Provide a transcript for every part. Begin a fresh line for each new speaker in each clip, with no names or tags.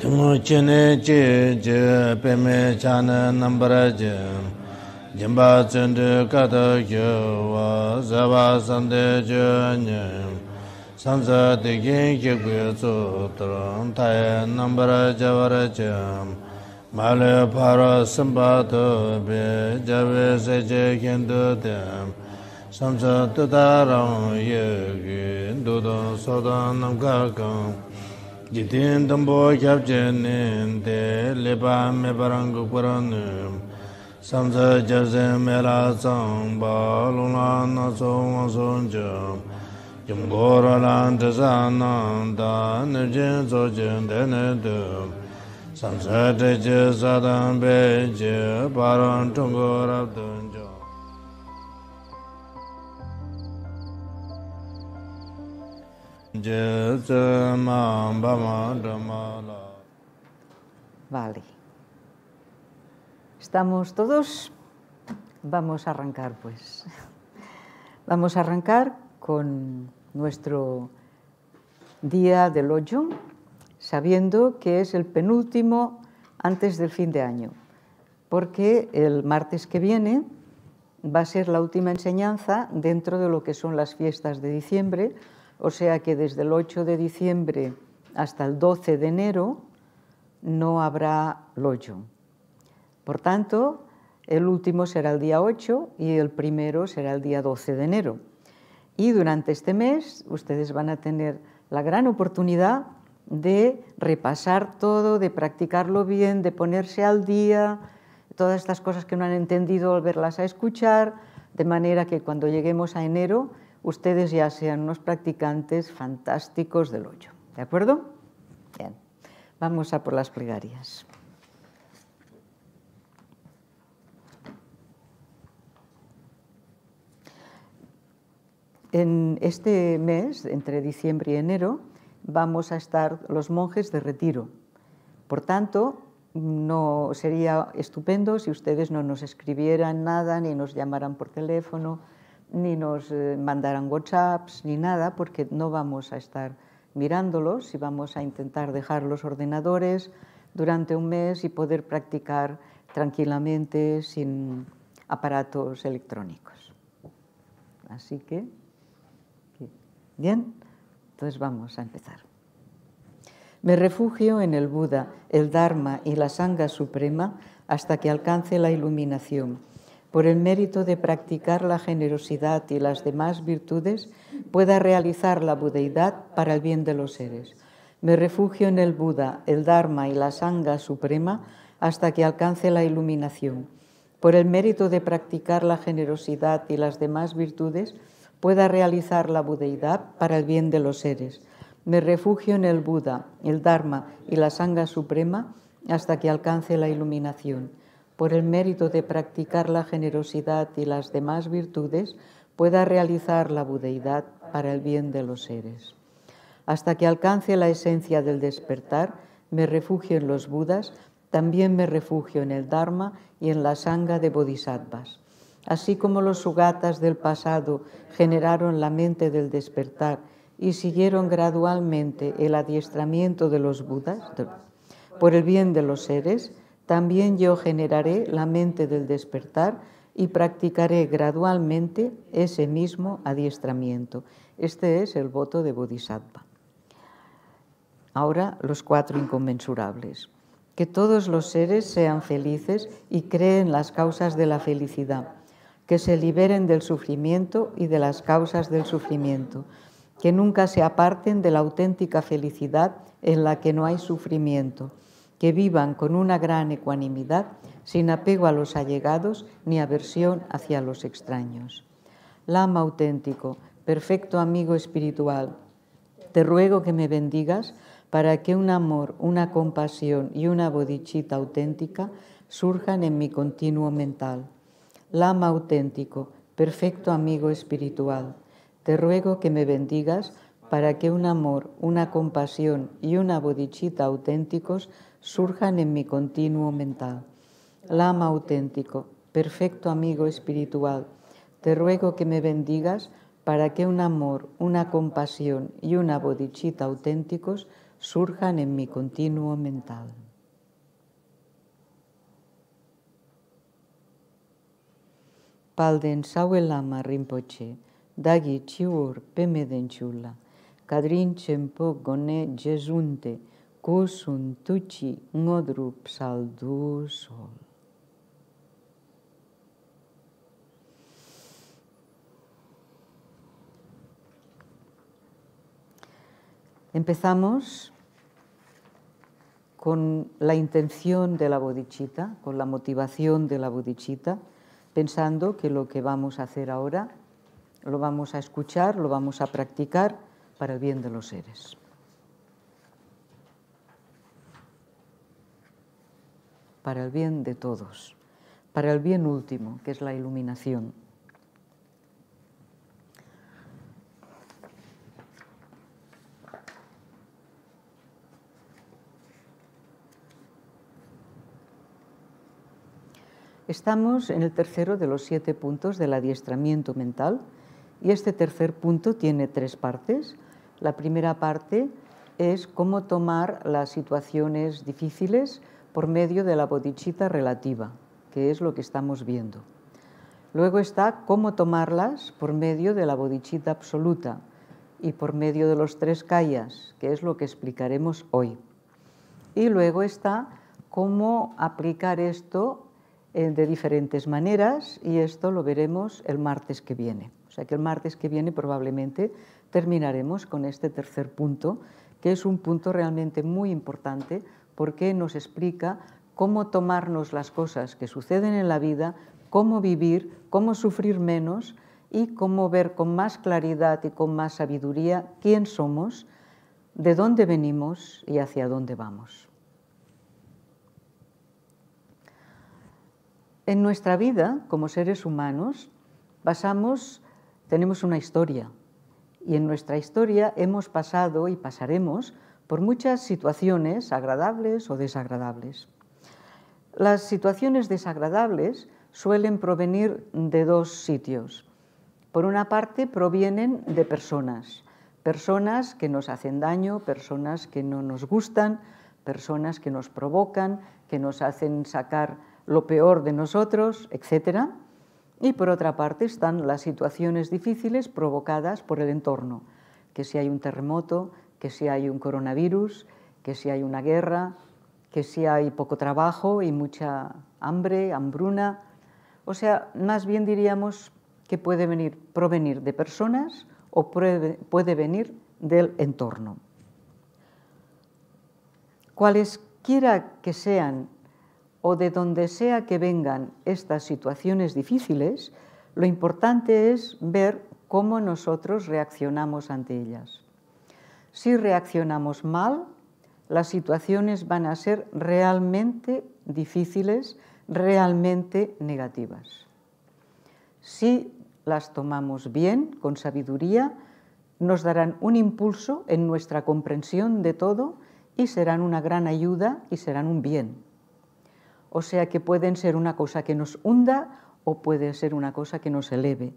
DUMU JINPA CHUN TU KYUWA ZEWA SANTE CHU NYAM SAMSATI GINGI KUYA CHU JAVI gitin ᱫᱚᱢᱵᱚ kyab chenin te lepa me parang kukparanim samsa jase me la tsang pa lungla na Vale. ¿Estamos todos?
Vamos a arrancar, pues. Vamos a arrancar con nuestro día del hoyo sabiendo que es el penúltimo antes del fin de año, porque el martes que viene va a ser la última enseñanza dentro de lo que son las fiestas de diciembre, o sea que desde el 8 de diciembre hasta el 12 de enero no habrá loyo. Por tanto, el último será el día 8 y el primero será el día 12 de enero. Y durante este mes ustedes van a tener la gran oportunidad de repasar todo, de practicarlo bien, de ponerse al día, todas estas cosas que no han entendido, volverlas a escuchar, de manera que cuando lleguemos a enero ustedes ya sean unos practicantes fantásticos del hoyo. ¿De acuerdo? Bien, vamos a por las plegarias. En este mes, entre diciembre y enero, vamos a estar los monjes de retiro. Por tanto, no sería estupendo si ustedes no nos escribieran nada ni nos llamaran por teléfono ni nos eh, mandarán WhatsApps ni nada, porque no vamos a estar mirándolos y vamos a intentar dejar los ordenadores durante un mes y poder practicar tranquilamente sin aparatos electrónicos. Así que, bien, entonces vamos a empezar. Me refugio en el Buda, el Dharma y la Sangha Suprema hasta que alcance la iluminación por el mérito de practicar la generosidad y las demás virtudes, pueda realizar la budeidad para el bien de los seres. Me refugio en el Buda, el Dharma y la Sangha Suprema hasta que alcance la iluminación. Por el mérito de practicar la generosidad y las demás virtudes, pueda realizar la budeidad para el bien de los seres. Me refugio en el Buda, el Dharma y la Sangha Suprema hasta que alcance la iluminación por el mérito de practicar la generosidad y las demás virtudes, pueda realizar la budeidad para el bien de los seres. Hasta que alcance la esencia del despertar, me refugio en los Budas, también me refugio en el Dharma y en la sangha de bodhisattvas. Así como los sugatas del pasado generaron la mente del despertar y siguieron gradualmente el adiestramiento de los Budas por el bien de los seres, también yo generaré la mente del despertar y practicaré gradualmente ese mismo adiestramiento. Este es el voto de Bodhisattva. Ahora los cuatro inconmensurables. Que todos los seres sean felices y creen las causas de la felicidad. Que se liberen del sufrimiento y de las causas del sufrimiento. Que nunca se aparten de la auténtica felicidad en la que no hay sufrimiento que vivan con una gran ecuanimidad, sin apego a los allegados ni aversión hacia los extraños. Lama auténtico, perfecto amigo espiritual, te ruego que me bendigas para que un amor, una compasión y una bodichita auténtica surjan en mi continuo mental. Lama auténtico, perfecto amigo espiritual, te ruego que me bendigas para que un amor, una compasión y una bodichita auténticos surjan en mi continuo mental. Lama auténtico, perfecto amigo espiritual, te ruego que me bendigas para que un amor, una compasión y una bodichita auténticos surjan en mi continuo mental. Palden lama Rinpoche, Dagi Chiur Pemedenchula, Kadrin Chempo Gone Jesunte, Kusun Empezamos con la intención de la bodichita, con la motivación de la bodichita, pensando que lo que vamos a hacer ahora lo vamos a escuchar, lo vamos a practicar para el bien de los seres. para el bien de todos, para el bien último, que es la iluminación. Estamos en el tercero de los siete puntos del adiestramiento mental y este tercer punto tiene tres partes. La primera parte es cómo tomar las situaciones difíciles, por medio de la bodichita relativa, que es lo que estamos viendo. Luego está cómo tomarlas por medio de la bodichita absoluta y por medio de los tres callas, que es lo que explicaremos hoy. Y luego está cómo aplicar esto eh, de diferentes maneras y esto lo veremos el martes que viene. O sea que el martes que viene probablemente terminaremos con este tercer punto, que es un punto realmente muy importante porque nos explica cómo tomarnos las cosas que suceden en la vida, cómo vivir, cómo sufrir menos y cómo ver con más claridad y con más sabiduría quién somos, de dónde venimos y hacia dónde vamos. En nuestra vida, como seres humanos, tenemos una historia y en nuestra historia hemos pasado y pasaremos por muchas situaciones agradables o desagradables. Las situaciones desagradables suelen provenir de dos sitios. Por una parte, provienen de personas, personas que nos hacen daño, personas que no nos gustan, personas que nos provocan, que nos hacen sacar lo peor de nosotros, etc. Y por otra parte están las situaciones difíciles provocadas por el entorno, que si hay un terremoto, que si hay un coronavirus, que si hay una guerra, que si hay poco trabajo y mucha hambre, hambruna. O sea, más bien diríamos que puede venir, provenir de personas o puede venir del entorno. Cualesquiera que sean o de donde sea que vengan estas situaciones difíciles, lo importante es ver cómo nosotros reaccionamos ante ellas. Si reaccionamos mal, las situaciones van a ser realmente difíciles, realmente negativas. Si las tomamos bien, con sabiduría, nos darán un impulso en nuestra comprensión de todo y serán una gran ayuda y serán un bien. O sea que pueden ser una cosa que nos hunda o puede ser una cosa que nos eleve.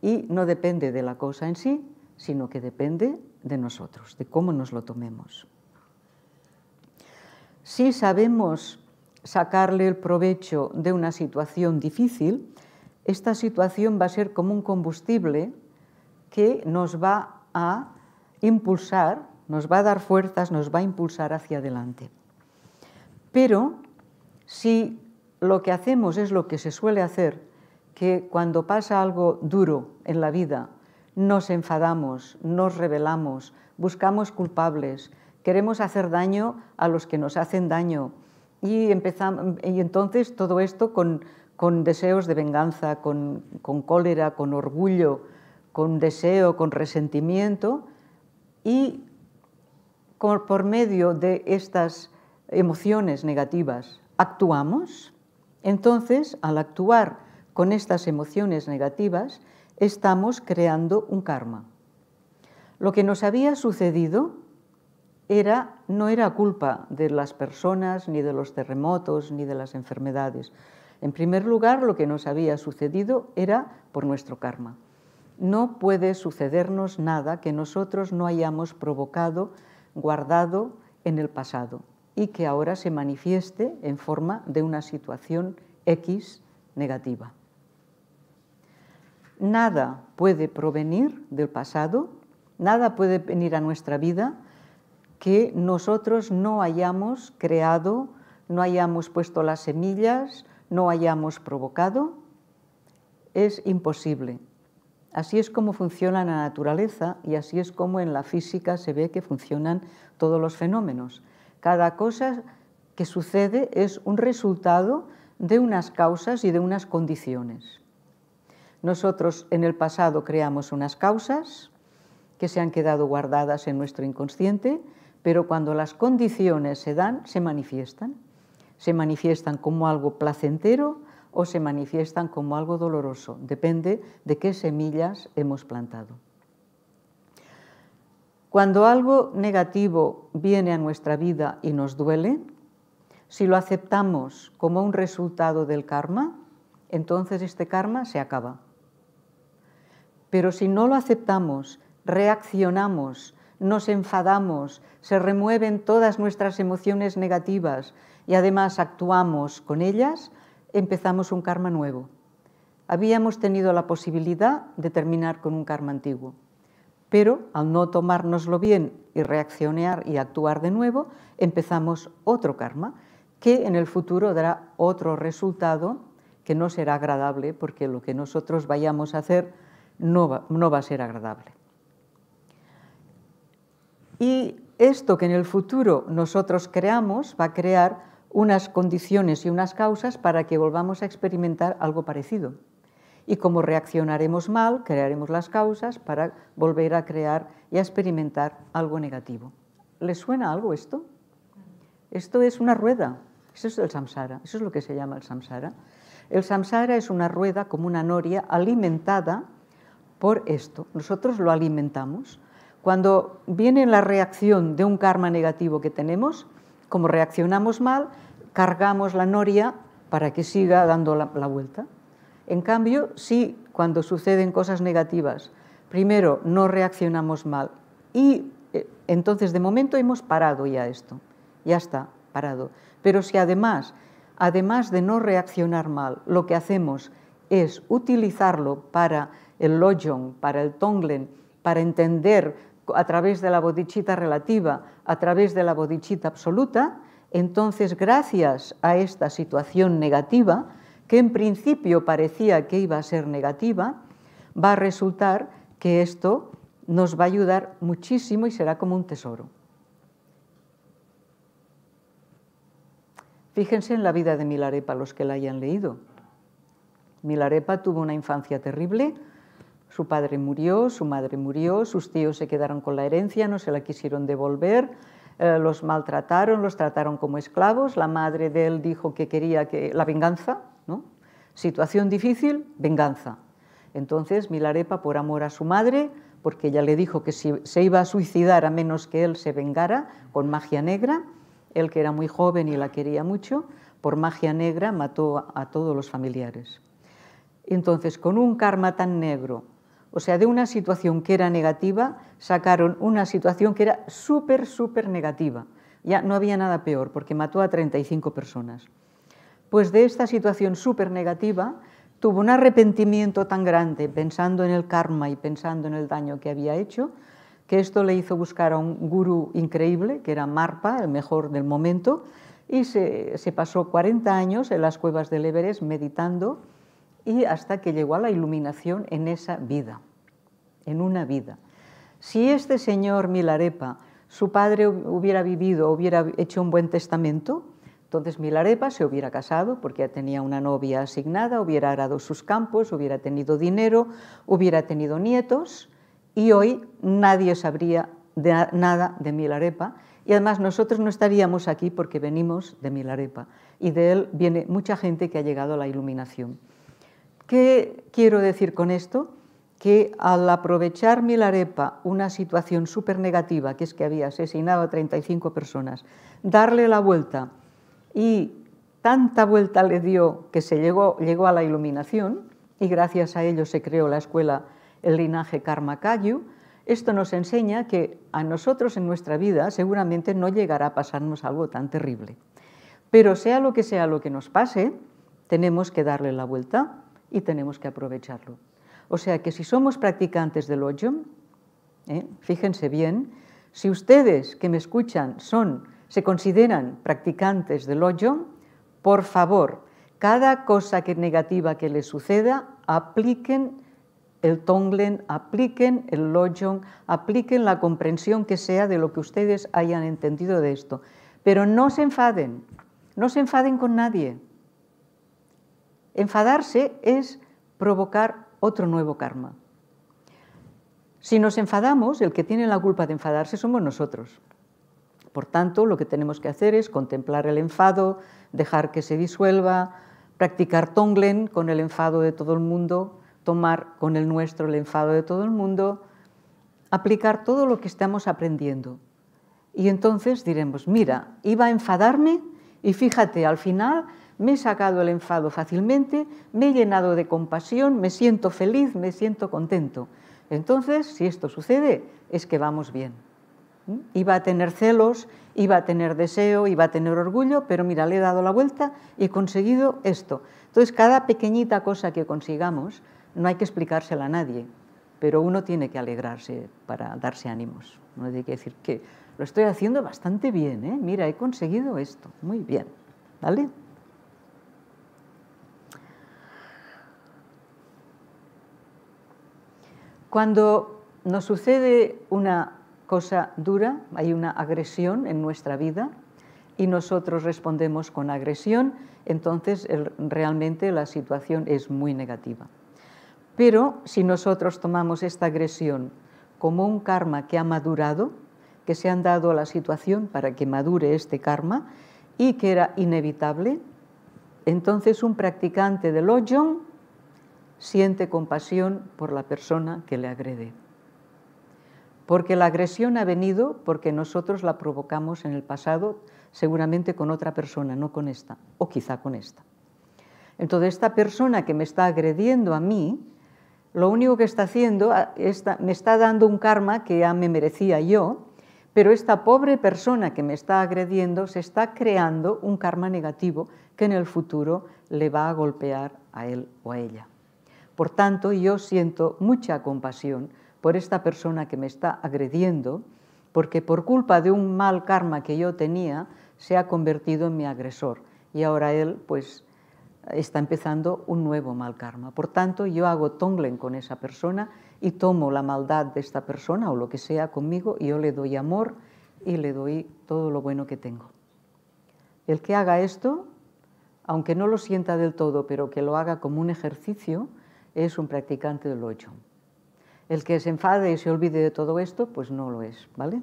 Y no depende de la cosa en sí, sino que depende de nosotros, de cómo nos lo tomemos. Si sabemos sacarle el provecho de una situación difícil, esta situación va a ser como un combustible que nos va a impulsar, nos va a dar fuerzas, nos va a impulsar hacia adelante. Pero si lo que hacemos es lo que se suele hacer, que cuando pasa algo duro en la vida nos enfadamos, nos rebelamos, buscamos culpables, queremos hacer daño a los que nos hacen daño. Y, empezamos, y entonces todo esto con, deseos de venganza, con, cólera, con orgullo, con deseo, con resentimiento. Y por medio de estas emociones negativas actuamos. Entonces, al actuar con estas emociones negativas, estamos creando un karma. Lo que nos había sucedido era, no era culpa de las personas, ni de los terremotos, ni de las enfermedades. En primer lugar, lo que nos había sucedido era por nuestro karma. No puede sucedernos nada que nosotros no hayamos provocado, guardado en el pasado y que ahora se manifieste en forma de una situación X negativa. Nada puede provenir del pasado, nada puede venir a nuestra vida que nosotros no hayamos creado, no hayamos puesto las semillas, no hayamos provocado. Es imposible. Así es como funciona la naturaleza y así es como en la física se ve que funcionan todos los fenómenos. Cada cosa que sucede es un resultado de unas causas y de unas condiciones. Nosotros en el pasado creamos unas causas que se han quedado guardadas en nuestro inconsciente, pero cuando las condiciones se dan, se manifiestan. Se manifiestan como algo placentero o se manifiestan como algo doloroso, depende de qué semillas hemos plantado. Cuando algo negativo viene a nuestra vida y nos duele, si lo aceptamos como un resultado del karma, entonces este karma se acaba. Pero si no lo aceptamos, reaccionamos, nos enfadamos, se remueven todas nuestras emociones negativas y además actuamos con ellas, empezamos un karma nuevo. Habíamos tenido la posibilidad de terminar con un karma antiguo, pero al no tomárnoslo bien y reaccionar y actuar de nuevo, empezamos otro karma que en el futuro dará otro resultado que no será agradable porque lo que nosotros vayamos a hacer no va, a ser agradable. Y esto que en el futuro nosotros creamos va a crear unas condiciones y unas causas para que volvamos a experimentar algo parecido. Y como reaccionaremos mal, crearemos las causas para volver a crear y a experimentar algo negativo. ¿Les suena algo esto? Esto es una rueda. Eso es el samsara. Eso es lo que se llama el samsara. El samsara es una rueda como una noria alimentada por esto. Nosotros lo alimentamos. Cuando viene la reacción de un karma negativo que tenemos, como reaccionamos mal, cargamos la noria para que siga dando la, vuelta. En cambio, si cuando suceden cosas negativas, primero no reaccionamos mal y eh, entonces de momento hemos parado ya esto, ya está parado. Pero si además, además de no reaccionar mal, lo que hacemos es utilizarlo para el Lojong, para el Tonglen, para entender a través de la bodichita relativa, a través de la bodichita absoluta, entonces gracias a esta situación negativa, que en principio parecía que iba a ser negativa, va a resultar que esto nos va a ayudar muchísimo y será como un tesoro. Fíjense en la vida de Milarepa, los que la hayan leído. Milarepa tuvo una infancia terrible, su padre murió, su madre murió, sus tíos se quedaron con la herencia, no se la quisieron devolver, eh, los maltrataron, los trataron como esclavos. La madre de él dijo que quería que la venganza, ¿no? Situación difícil, venganza. Entonces Milarepa, por amor a su madre, porque ella le dijo que si se iba a suicidar a menos que él se vengara con magia negra, él que era muy joven y la quería mucho, por magia negra mató a todos los familiares. Entonces, con un karma tan negro, o sea, de una situación que era negativa, sacaron una situación que era súper, súper negativa. Ya no había nada peor, porque mató a 35 personas. Pues de esta situación súper negativa, tuvo un arrepentimiento tan grande, pensando en el karma y pensando en el daño que había hecho, que esto le hizo buscar a un gurú increíble, que era Marpa, el mejor del momento, y se, pasó 40 años en las cuevas del Everest meditando y hasta que llegó a la iluminación en esa vida en una vida. Si este señor Milarepa, su padre hubiera vivido, hubiera hecho un buen testamento, entonces Milarepa se hubiera casado porque ya tenía una novia asignada, hubiera arado sus campos, hubiera tenido dinero, hubiera tenido nietos y hoy nadie sabría nada de Milarepa y además nosotros no estaríamos aquí porque venimos de Milarepa y de él viene mucha gente que ha llegado a la iluminación. ¿Qué quiero decir con esto? que al aprovechar Milarepa una situación súper negativa, que es que había asesinado a 35 personas, darle la vuelta y tanta vuelta le dio que se llegó, llegó a la iluminación y gracias a ello se creó la escuela, el linaje Karmakayu, esto nos enseña que a nosotros en nuestra vida seguramente no llegará a pasarnos algo tan terrible. Pero sea lo que sea lo que nos pase, tenemos que darle la vuelta y tenemos que aprovecharlo. O sea que si somos practicantes del lojong, ¿eh? fíjense bien, si ustedes que me escuchan son, se consideran practicantes del lojong, por favor, cada cosa que negativa que les suceda, apliquen el Tonglen, apliquen el Lojong, apliquen la comprensión que sea de lo que ustedes hayan entendido de esto. Pero no se enfaden, no se enfaden con nadie. Enfadarse es provocar otro nuevo karma. Si nos enfadamos, el que tiene la culpa de enfadarse somos nosotros. Por tanto, lo que tenemos que hacer es contemplar el enfado, dejar que se disuelva, practicar tonglen con el enfado de todo el mundo, tomar con el nuestro el enfado de todo el mundo, aplicar todo lo que estamos aprendiendo. Y entonces diremos, mira, iba a enfadarme y fíjate, al final me he sacado el enfado fácilmente, me he llenado de compasión, me siento feliz, me siento contento. Entonces, si esto sucede, es que vamos bien. ¿Mm? Iba a tener celos, iba a tener deseo, iba a tener orgullo, pero mira, le he dado la vuelta y he conseguido esto. Entonces, cada pequeñita cosa que consigamos, no hay que explicársela a nadie, pero uno tiene que alegrarse para darse ánimos. Uno tiene que decir que lo estoy haciendo bastante bien, ¿eh? mira, he conseguido esto, muy bien. ¿Vale? Cuando nos sucede una cosa dura, hay una agresión en nuestra vida y nosotros respondemos con agresión, entonces realmente la situación es muy negativa. Pero si nosotros tomamos esta agresión como un karma que ha madurado, que se han dado a la situación para que madure este karma y que era inevitable, entonces un practicante de Lojong siente compasión por la persona que le agrede. Porque la agresión ha venido porque nosotros la provocamos en el pasado, seguramente con otra persona, no con esta, o quizá con esta. Entonces, esta persona que me está agrediendo a mí, lo único que está haciendo, ah, me está dando un karma que ya me merecía yo, pero esta pobre persona que me está agrediendo se está creando un karma negativo que en el futuro le va a golpear a él o a ella. Por tanto, yo siento mucha compasión por esta persona que me está agrediendo, porque por culpa de un mal karma que yo tenía, se ha convertido en mi agresor. Y ahora él, pues, está empezando un nuevo mal karma. Por tanto, yo hago tonglen con esa persona y tomo la maldad de esta persona o lo que sea conmigo y yo le doy amor y le doy todo lo bueno que tengo. El que haga esto, aunque no lo sienta del todo, pero que lo haga como un ejercicio, es un practicante del ocho. El que se enfade y se olvide de todo esto, pues no lo es, ¿vale?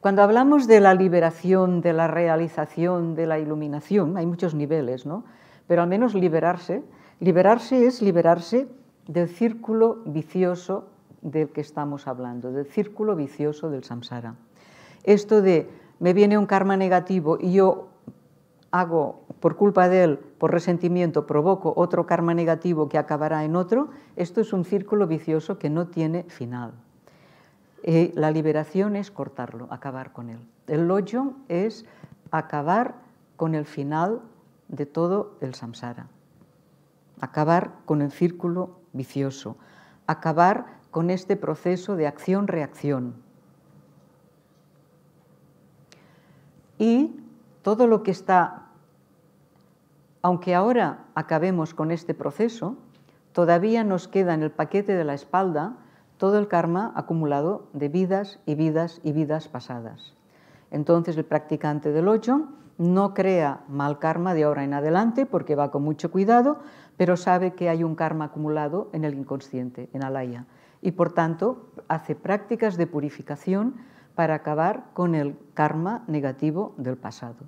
Cuando hablamos de la liberación, de la realización, de la iluminación, hay muchos niveles, ¿no? Pero al menos liberarse, liberarse es liberarse del círculo vicioso del que estamos hablando, del círculo vicioso del samsara. Esto de me viene un karma negativo y yo hago por culpa de él, por resentimiento, provoco otro karma negativo que acabará en otro, esto es un círculo vicioso que no tiene final. Eh, la liberación es cortarlo, acabar con él. El lojo es acabar con el final de todo el samsara, acabar con el círculo vicioso, acabar con este proceso de acción-reacción. Y todo lo que está aunque ahora acabemos con este proceso, todavía nos queda en el paquete de la espalda todo el karma acumulado de vidas y vidas y vidas pasadas. Entonces el practicante del 8 no crea mal karma de ahora en adelante porque va con mucho cuidado, pero sabe que hay un karma acumulado en el inconsciente, en Alaya, y por tanto hace prácticas de purificación para acabar con el karma negativo del pasado.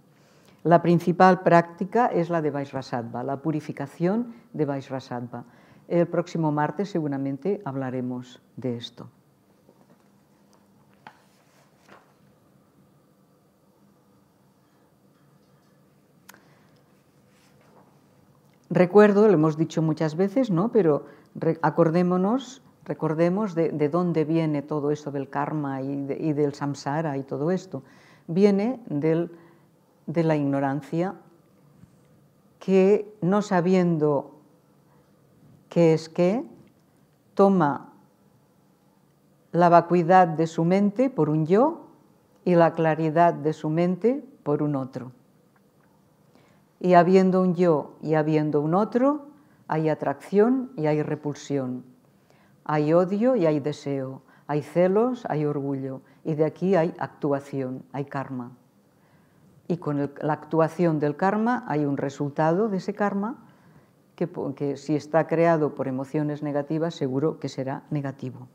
La principal práctica es la de Vaisrasattva, la purificación de Vaisrasattva. El próximo martes seguramente hablaremos de esto. Recuerdo, lo hemos dicho muchas veces, ¿no? pero acordémonos, recordemos de, dónde viene todo esto del karma y del samsara y todo esto. Viene del de la ignorancia que no sabiendo qué es qué, toma la vacuidad de su mente por un yo y la claridad de su mente por un otro. Y habiendo un yo y habiendo un otro, hay atracción y hay repulsión, hay odio y hay deseo, hay celos, hay orgullo, y de aquí hay actuación, hay karma y con la actuación del karma hay un resultado de ese karma que, que si está creado por emociones negativas seguro que será negativo.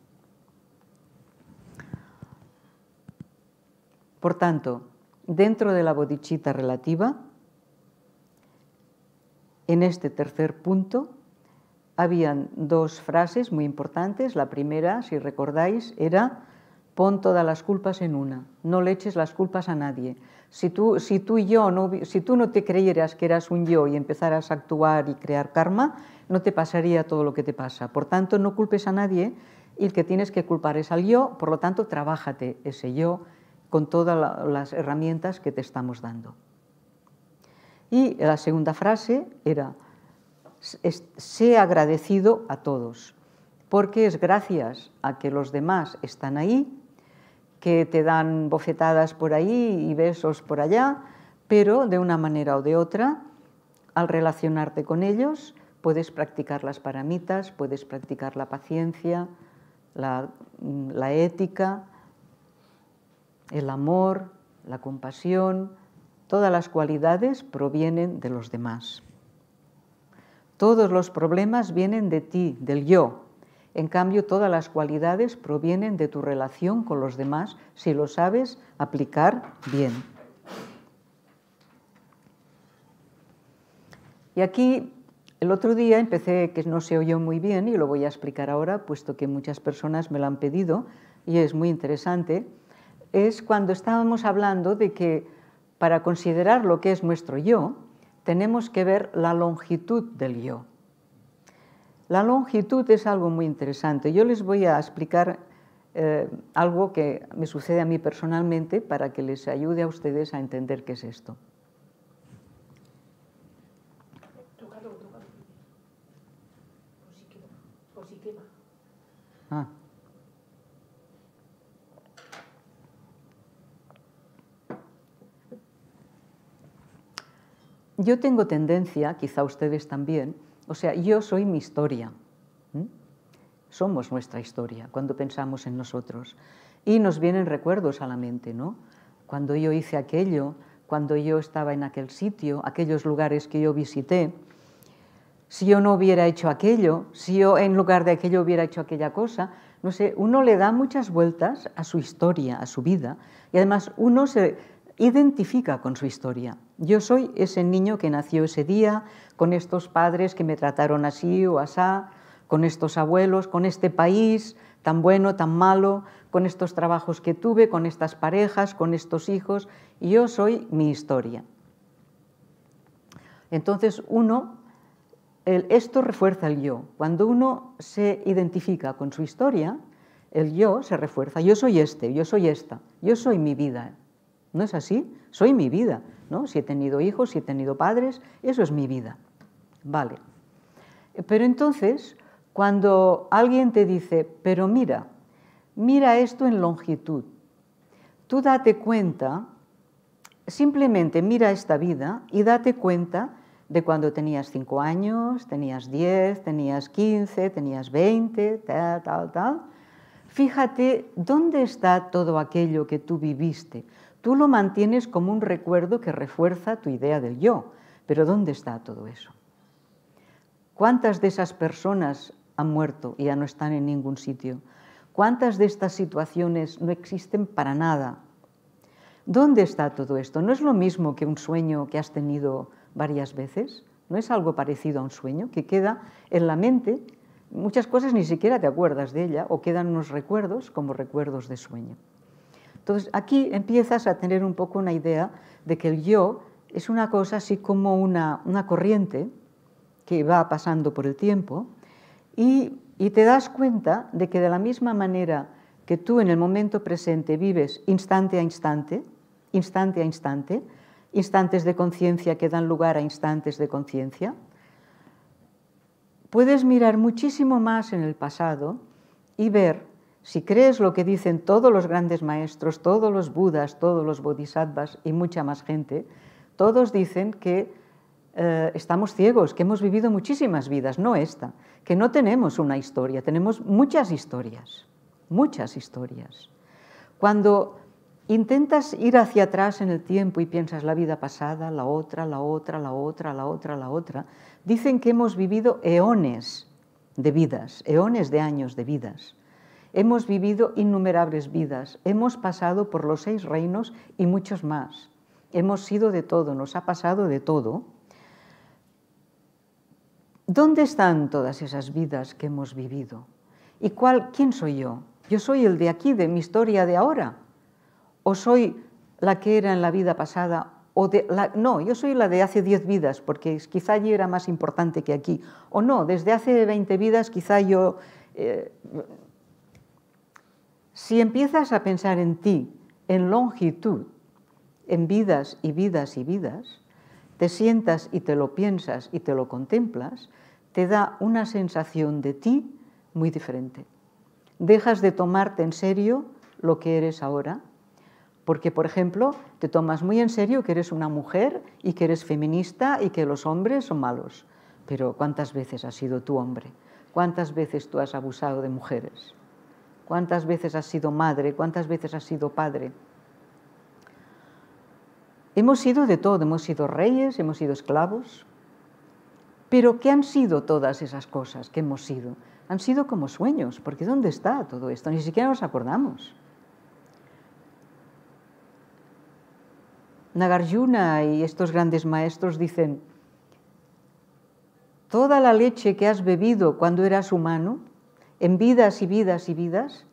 Por tanto, dentro de la bodichita relativa, en este tercer punto, habían dos frases muy importantes. La primera, si recordáis, era pon todas las culpas en una, no le eches las culpas a nadie. Si tú, yo no, si tú no te creyeras que eras un yo y empezaras a actuar y crear karma, no te pasaría todo lo que te pasa. Por tanto, no culpes a nadie y el que tienes que culpar es al yo, por lo tanto, trabájate ese yo con todas las herramientas que te estamos dando. Y la segunda frase era, sé agradecido a todos, porque es gracias a que los demás están ahí que te dan bofetadas por ahí y besos por allá, pero de una manera o de otra, al relacionarte con ellos, puedes practicar las paramitas, puedes practicar la paciencia, la, la ética, el amor, la compasión, todas las cualidades provienen de los demás. Todos los problemas vienen de ti, del yo, en cambio, todas las cualidades provienen de tu relación con los demás si lo sabes aplicar bien. Y aquí el otro día empecé, que no se oyó muy bien y lo voy a explicar ahora, puesto que muchas personas me lo han pedido y es muy interesante, es cuando estábamos hablando de que para considerar lo que es nuestro yo, tenemos que ver la longitud del yo. La longitud es algo muy interesante. Yo les voy a explicar eh, algo que me sucede a mí personalmente para que les ayude a ustedes a entender qué es esto. Ah. Yo tengo tendencia, quizá ustedes también, o sea, yo soy mi historia. Somos nuestra historia cuando pensamos en nosotros. Y nos vienen recuerdos a la mente, ¿no? Cuando yo hice aquello, cuando yo estaba en aquel sitio, aquellos lugares que yo visité, si yo no hubiera hecho aquello, si yo en lugar de aquello hubiera hecho aquella cosa, no sé, uno le da muchas vueltas a su historia, a su vida, y además uno se identifica con su historia. Yo soy ese niño que nació ese día, con estos padres que me trataron así o asá, con estos abuelos, con este país tan bueno, tan malo, con estos trabajos que tuve, con estas parejas, con estos hijos, yo soy mi historia. Entonces uno, esto refuerza el yo. Cuando uno se identifica con su historia, el yo se refuerza. Yo soy este, yo soy esta, yo soy mi vida. ¿No es así? Soy mi vida. Si he tenido hijos, si he tenido padres, eso es mi vida. Vale. Eh, pero entonces, cuando alguien te dice, pero mira, mira esto en longitud, tú date cuenta, simplemente mira esta vida y date cuenta de cuando tenías 5 años, tenías 10, tenías 15, tenías 20, tal, tal, tal. Fíjate dónde está todo aquello que tú viviste, Tú lo mantienes como un recuerdo que refuerza tu idea del yo, pero ¿dónde está todo eso? ¿Cuántas de esas personas han muerto y ya no están en ningún sitio? ¿Cuántas de estas situaciones no existen para nada? ¿Dónde está todo esto? ¿No es lo mismo que un sueño que has tenido varias veces? ¿No es algo parecido a un sueño que queda en la mente? Muchas cosas ni siquiera te acuerdas de ella o quedan unos recuerdos como recuerdos de sueño. Entonces, aquí empiezas a tener un poco una idea de que el yo es una cosa así como una, corriente que va pasando por el tiempo y, y te das cuenta de que de la misma manera que tú en el momento presente vives instante a instante, instante a instante, instantes de conciencia que dan lugar a instantes de conciencia, puedes mirar muchísimo más en el pasado y ver si crees lo que dicen todos los grandes maestros, todos los budas, todos los bodhisattvas y mucha más gente, todos dicen que eh, estamos ciegos, que hemos vivido muchísimas vidas, no esta, que no tenemos una historia, tenemos muchas historias, muchas historias. Cuando intentas ir hacia atrás en el tiempo y piensas la vida pasada, la otra, la otra, la otra, la otra, la otra, dicen que hemos vivido eones de vidas, eones de años de vidas. Hemos vivido innumerables vidas, hemos pasado por los seis reinos y muchos más. Hemos sido de todo, nos ha pasado de todo. ¿Dónde están todas esas vidas que hemos vivido? ¿Y cuál, quién soy yo? ¿Yo soy el de aquí, de mi historia de ahora? ¿O soy la que era en la vida pasada? O de la, no, yo soy la de hace diez vidas, porque quizá allí era más importante que aquí. O no, desde hace veinte vidas quizá yo eh, si empiezas a pensar en ti, en longitud, en vidas y vidas y vidas, te sientas y te lo piensas y te lo contemplas, te da una sensación de ti muy diferente. Dejas de tomarte en serio lo que eres ahora, porque, por ejemplo, te tomas muy en serio que eres una mujer y que eres feminista y que los hombres son malos. Pero ¿cuántas veces has sido tu hombre? ¿Cuántas veces tú has abusado de mujeres? cuántas veces has sido madre, cuántas veces has sido padre. Hemos sido de todo, hemos sido reyes, hemos sido esclavos, pero ¿qué han sido todas esas cosas que hemos sido? Han sido como sueños, porque ¿dónde está todo esto? Ni siquiera nos acordamos. Nagarjuna y estos grandes maestros dicen, toda la leche que has bebido cuando eras humano en vidas y vidas y vidas,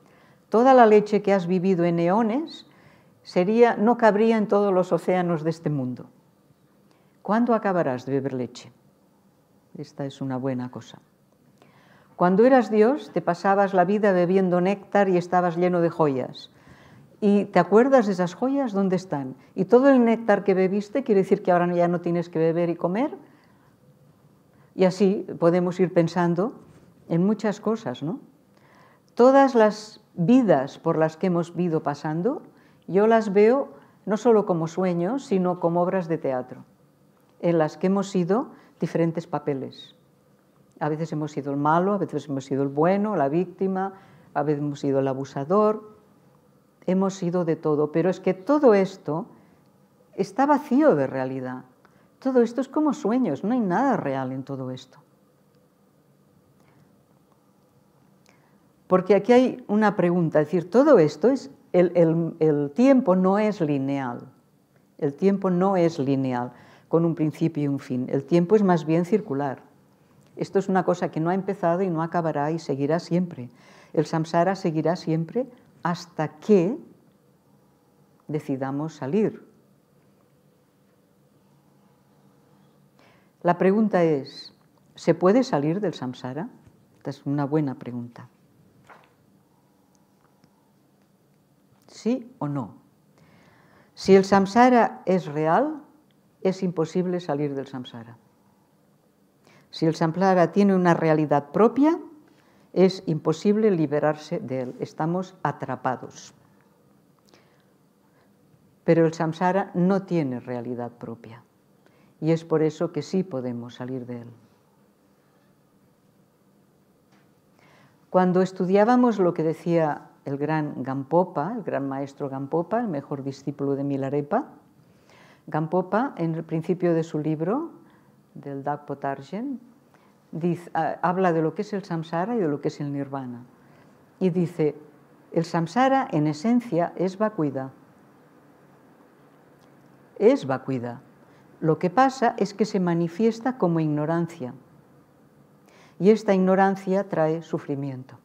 toda la leche que has vivido en eones sería, no cabría en todos los océanos de este mundo. ¿Cuándo acabarás de beber leche? Esta es una buena cosa. Cuando eras Dios, te pasabas la vida bebiendo néctar y estabas lleno de joyas. Y te acuerdas de esas joyas, ¿dónde están? Y todo el néctar que bebiste quiere decir que ahora ya no tienes que beber y comer. Y así podemos ir pensando en muchas cosas, ¿no? Todas las vidas por las que hemos ido pasando, yo las veo no solo como sueños, sino como obras de teatro, en las que hemos sido diferentes papeles. A veces hemos sido el malo, a veces hemos sido el bueno, la víctima, a veces hemos sido el abusador, hemos sido de todo, pero es que todo esto está vacío de realidad. Todo esto es como sueños, no hay nada real en todo esto. Porque aquí hay una pregunta, es decir, todo esto es, el, tiempo no es lineal, el tiempo no es lineal con un principio y un fin, el tiempo es más bien circular. Esto es una cosa que no ha empezado y no acabará y seguirá siempre. El samsara seguirá siempre hasta que decidamos salir. La pregunta es, ¿se puede salir del samsara? Esta es una buena pregunta. sí o no. Si el samsara es real, es imposible salir del samsara. Si el samsara tiene una realidad propia, es imposible liberarse de él. Estamos atrapados. Pero el samsara no tiene realidad propia. Y es por eso que sí podemos salir de él. Cuando estudiábamos lo que decía el gran Gampopa, el gran maestro Gampopa, el mejor discípulo de Milarepa. Gampopa, en el principio de su libro, del Dagpo ah, habla de lo que es el samsara y de lo que es el nirvana. Y dice, el samsara en esencia es vacuida. Es vacuidad. Lo que pasa es que se manifiesta como ignorancia. Y esta ignorancia trae sufrimiento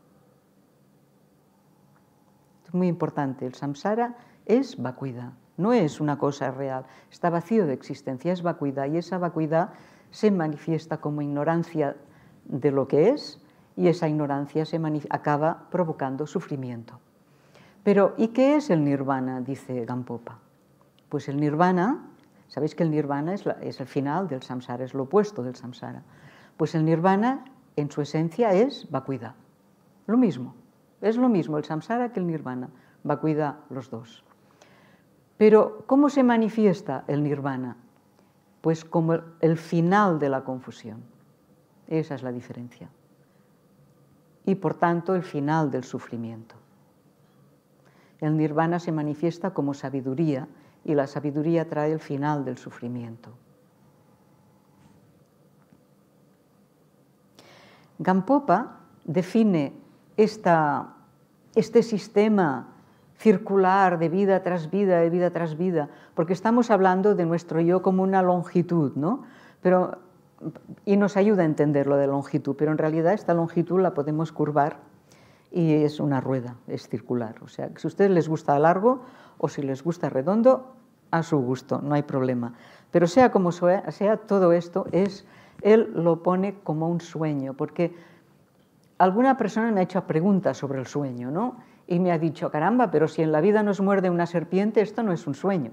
muy importante, el samsara es vacuidad, no es una cosa real, está vacío de existencia, es vacuidad y esa vacuidad se manifiesta como ignorancia de lo que es y esa ignorancia se acaba provocando sufrimiento. Pero ¿y qué es el nirvana? dice Gampopa. Pues el nirvana, sabéis que el nirvana es, es el final del samsara, es lo opuesto del samsara. Pues el nirvana en su esencia es vacuidad, lo mismo. Es lo mismo el samsara que el nirvana. va cuidar los dos. Pero, ¿cómo se manifiesta el nirvana? Pues como el final de la confusión. Esa es la diferencia. Y por tanto, el final del sufrimiento. El nirvana se manifiesta como sabiduría y la sabiduría trae el final del sufrimiento. Gampopa define esta este sistema circular de vida tras vida, de vida tras vida, porque estamos hablando de nuestro yo como una longitud, ¿no? Pero, y nos ayuda a entender lo de longitud, pero en realidad esta longitud la podemos curvar y es una rueda, es circular. O sea, si a ustedes les gusta largo o si les gusta redondo, a su gusto, no hay problema. Pero sea como sea todo esto es, él lo pone como un sueño, porque alguna persona me ha hecho preguntas sobre el sueño, ¿no? Y me ha dicho, caramba, pero si en la vida nos muerde una serpiente, esto no es un sueño.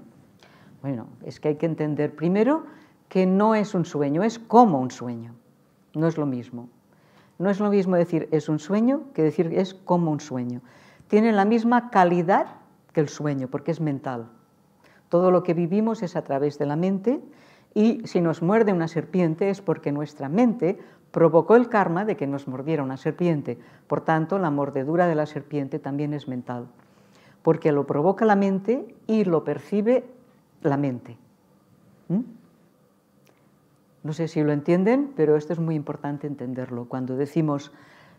Bueno, es que hay que entender primero que no es un sueño, es como un sueño. No es lo mismo. No es lo mismo decir es un sueño que decir es como un sueño. Tiene la misma calidad que el sueño, porque es mental. Todo lo que vivimos es a través de la mente y si nos muerde una serpiente es porque nuestra mente provocó el karma de que nos mordiera una serpiente. Por tanto, la mordedura de la serpiente también es mental, porque lo provoca la mente y lo percibe la mente. ¿Mm? No sé si lo entienden, pero esto es muy importante entenderlo. Cuando decimos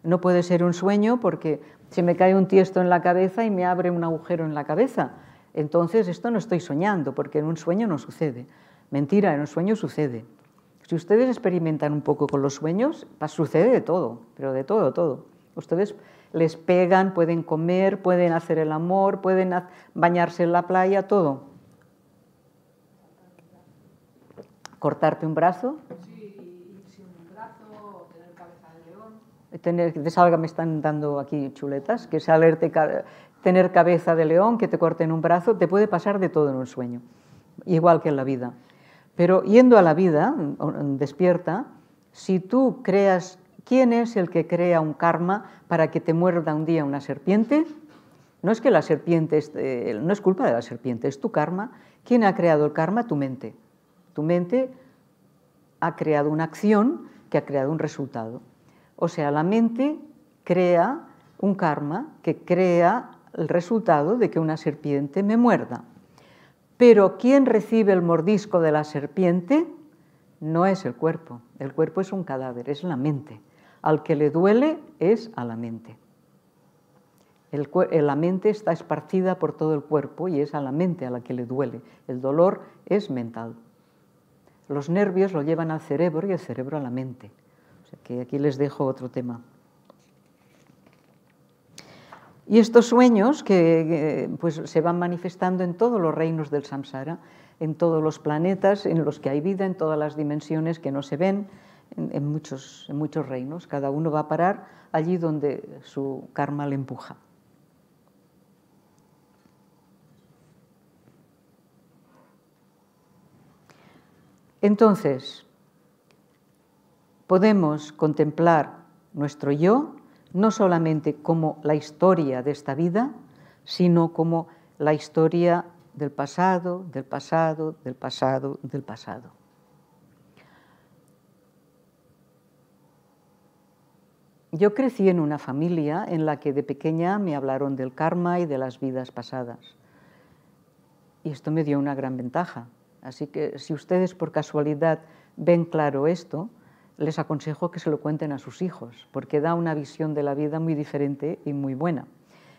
no puede ser un sueño porque se me cae un tiesto en la cabeza y me abre un agujero en la cabeza. Entonces esto no estoy soñando porque en un sueño no sucede. Mentira, en un sueño sucede. Si ustedes experimentan un poco con los sueños, sucede de todo, pero de todo, todo. Ustedes les pegan, pueden comer, pueden hacer el amor, pueden bañarse en la playa, todo. ¿Cortarte un brazo? Sí,
un brazo, tener cabeza
de león. salga me están dando aquí chuletas, que salerte, tener cabeza de león, que te corten un brazo, te puede pasar de todo en un sueño, igual que en la vida. Pero yendo a la vida mm, despierta, si tú creas, ¿quién es el que crea un karma para que te muerda un día una serpiente? No es que la serpiente, eh, no es culpa de la serpiente, es tu karma. ¿Quién ha creado el karma? Tu mente. Tu mente ha creado una acción que ha creado un resultado. O sea, la mente crea un karma que crea el resultado de que una serpiente me muerda. Pero ¿quién recibe el mordisco de la serpiente no es el cuerpo, el cuerpo es un cadáver, es la mente. Al que le duele es a la mente. Eh, la mente está esparcida por todo el cuerpo y es a la mente a la que le duele. El dolor es mental. Los nervios lo llevan al cerebro y el cerebro a la mente. O sea que aquí les dejo otro tema. Y estos sueños que pues, se van manifestando en todos los reinos del samsara, en todos los planetas en los que hay vida, en todas las dimensiones que no se ven, en, muchos, en muchos reinos. Cada uno va a parar allí donde su karma le empuja. Entonces, podemos contemplar nuestro yo no solamente como la historia de esta vida, sino como la historia del pasado, del pasado, del pasado, del pasado. Yo crecí en una familia en la que de pequeña me hablaron del karma y de las vidas pasadas. Y esto me dio una gran ventaja. Así que si ustedes por casualidad ven claro esto, les aconsejo que se lo cuenten a sus hijos, porque da una visión de la vida muy diferente y muy buena.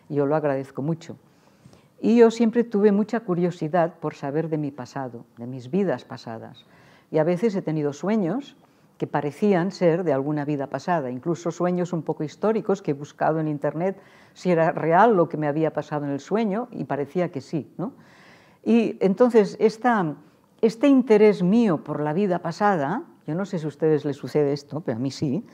Yo lo agradezco mucho. Y yo siempre tuve mucha curiosidad por saber de mi pasado, de mis vidas pasadas. Y a veces he tenido sueños que parecían ser de alguna vida pasada, incluso sueños un poco históricos que he buscado en Internet si era real lo que me había pasado en el sueño y parecía que sí. ¿no? Y entonces esta, este interés mío por la vida pasada, yo no sé si a ustedes les sucede esto, pero a mí sí.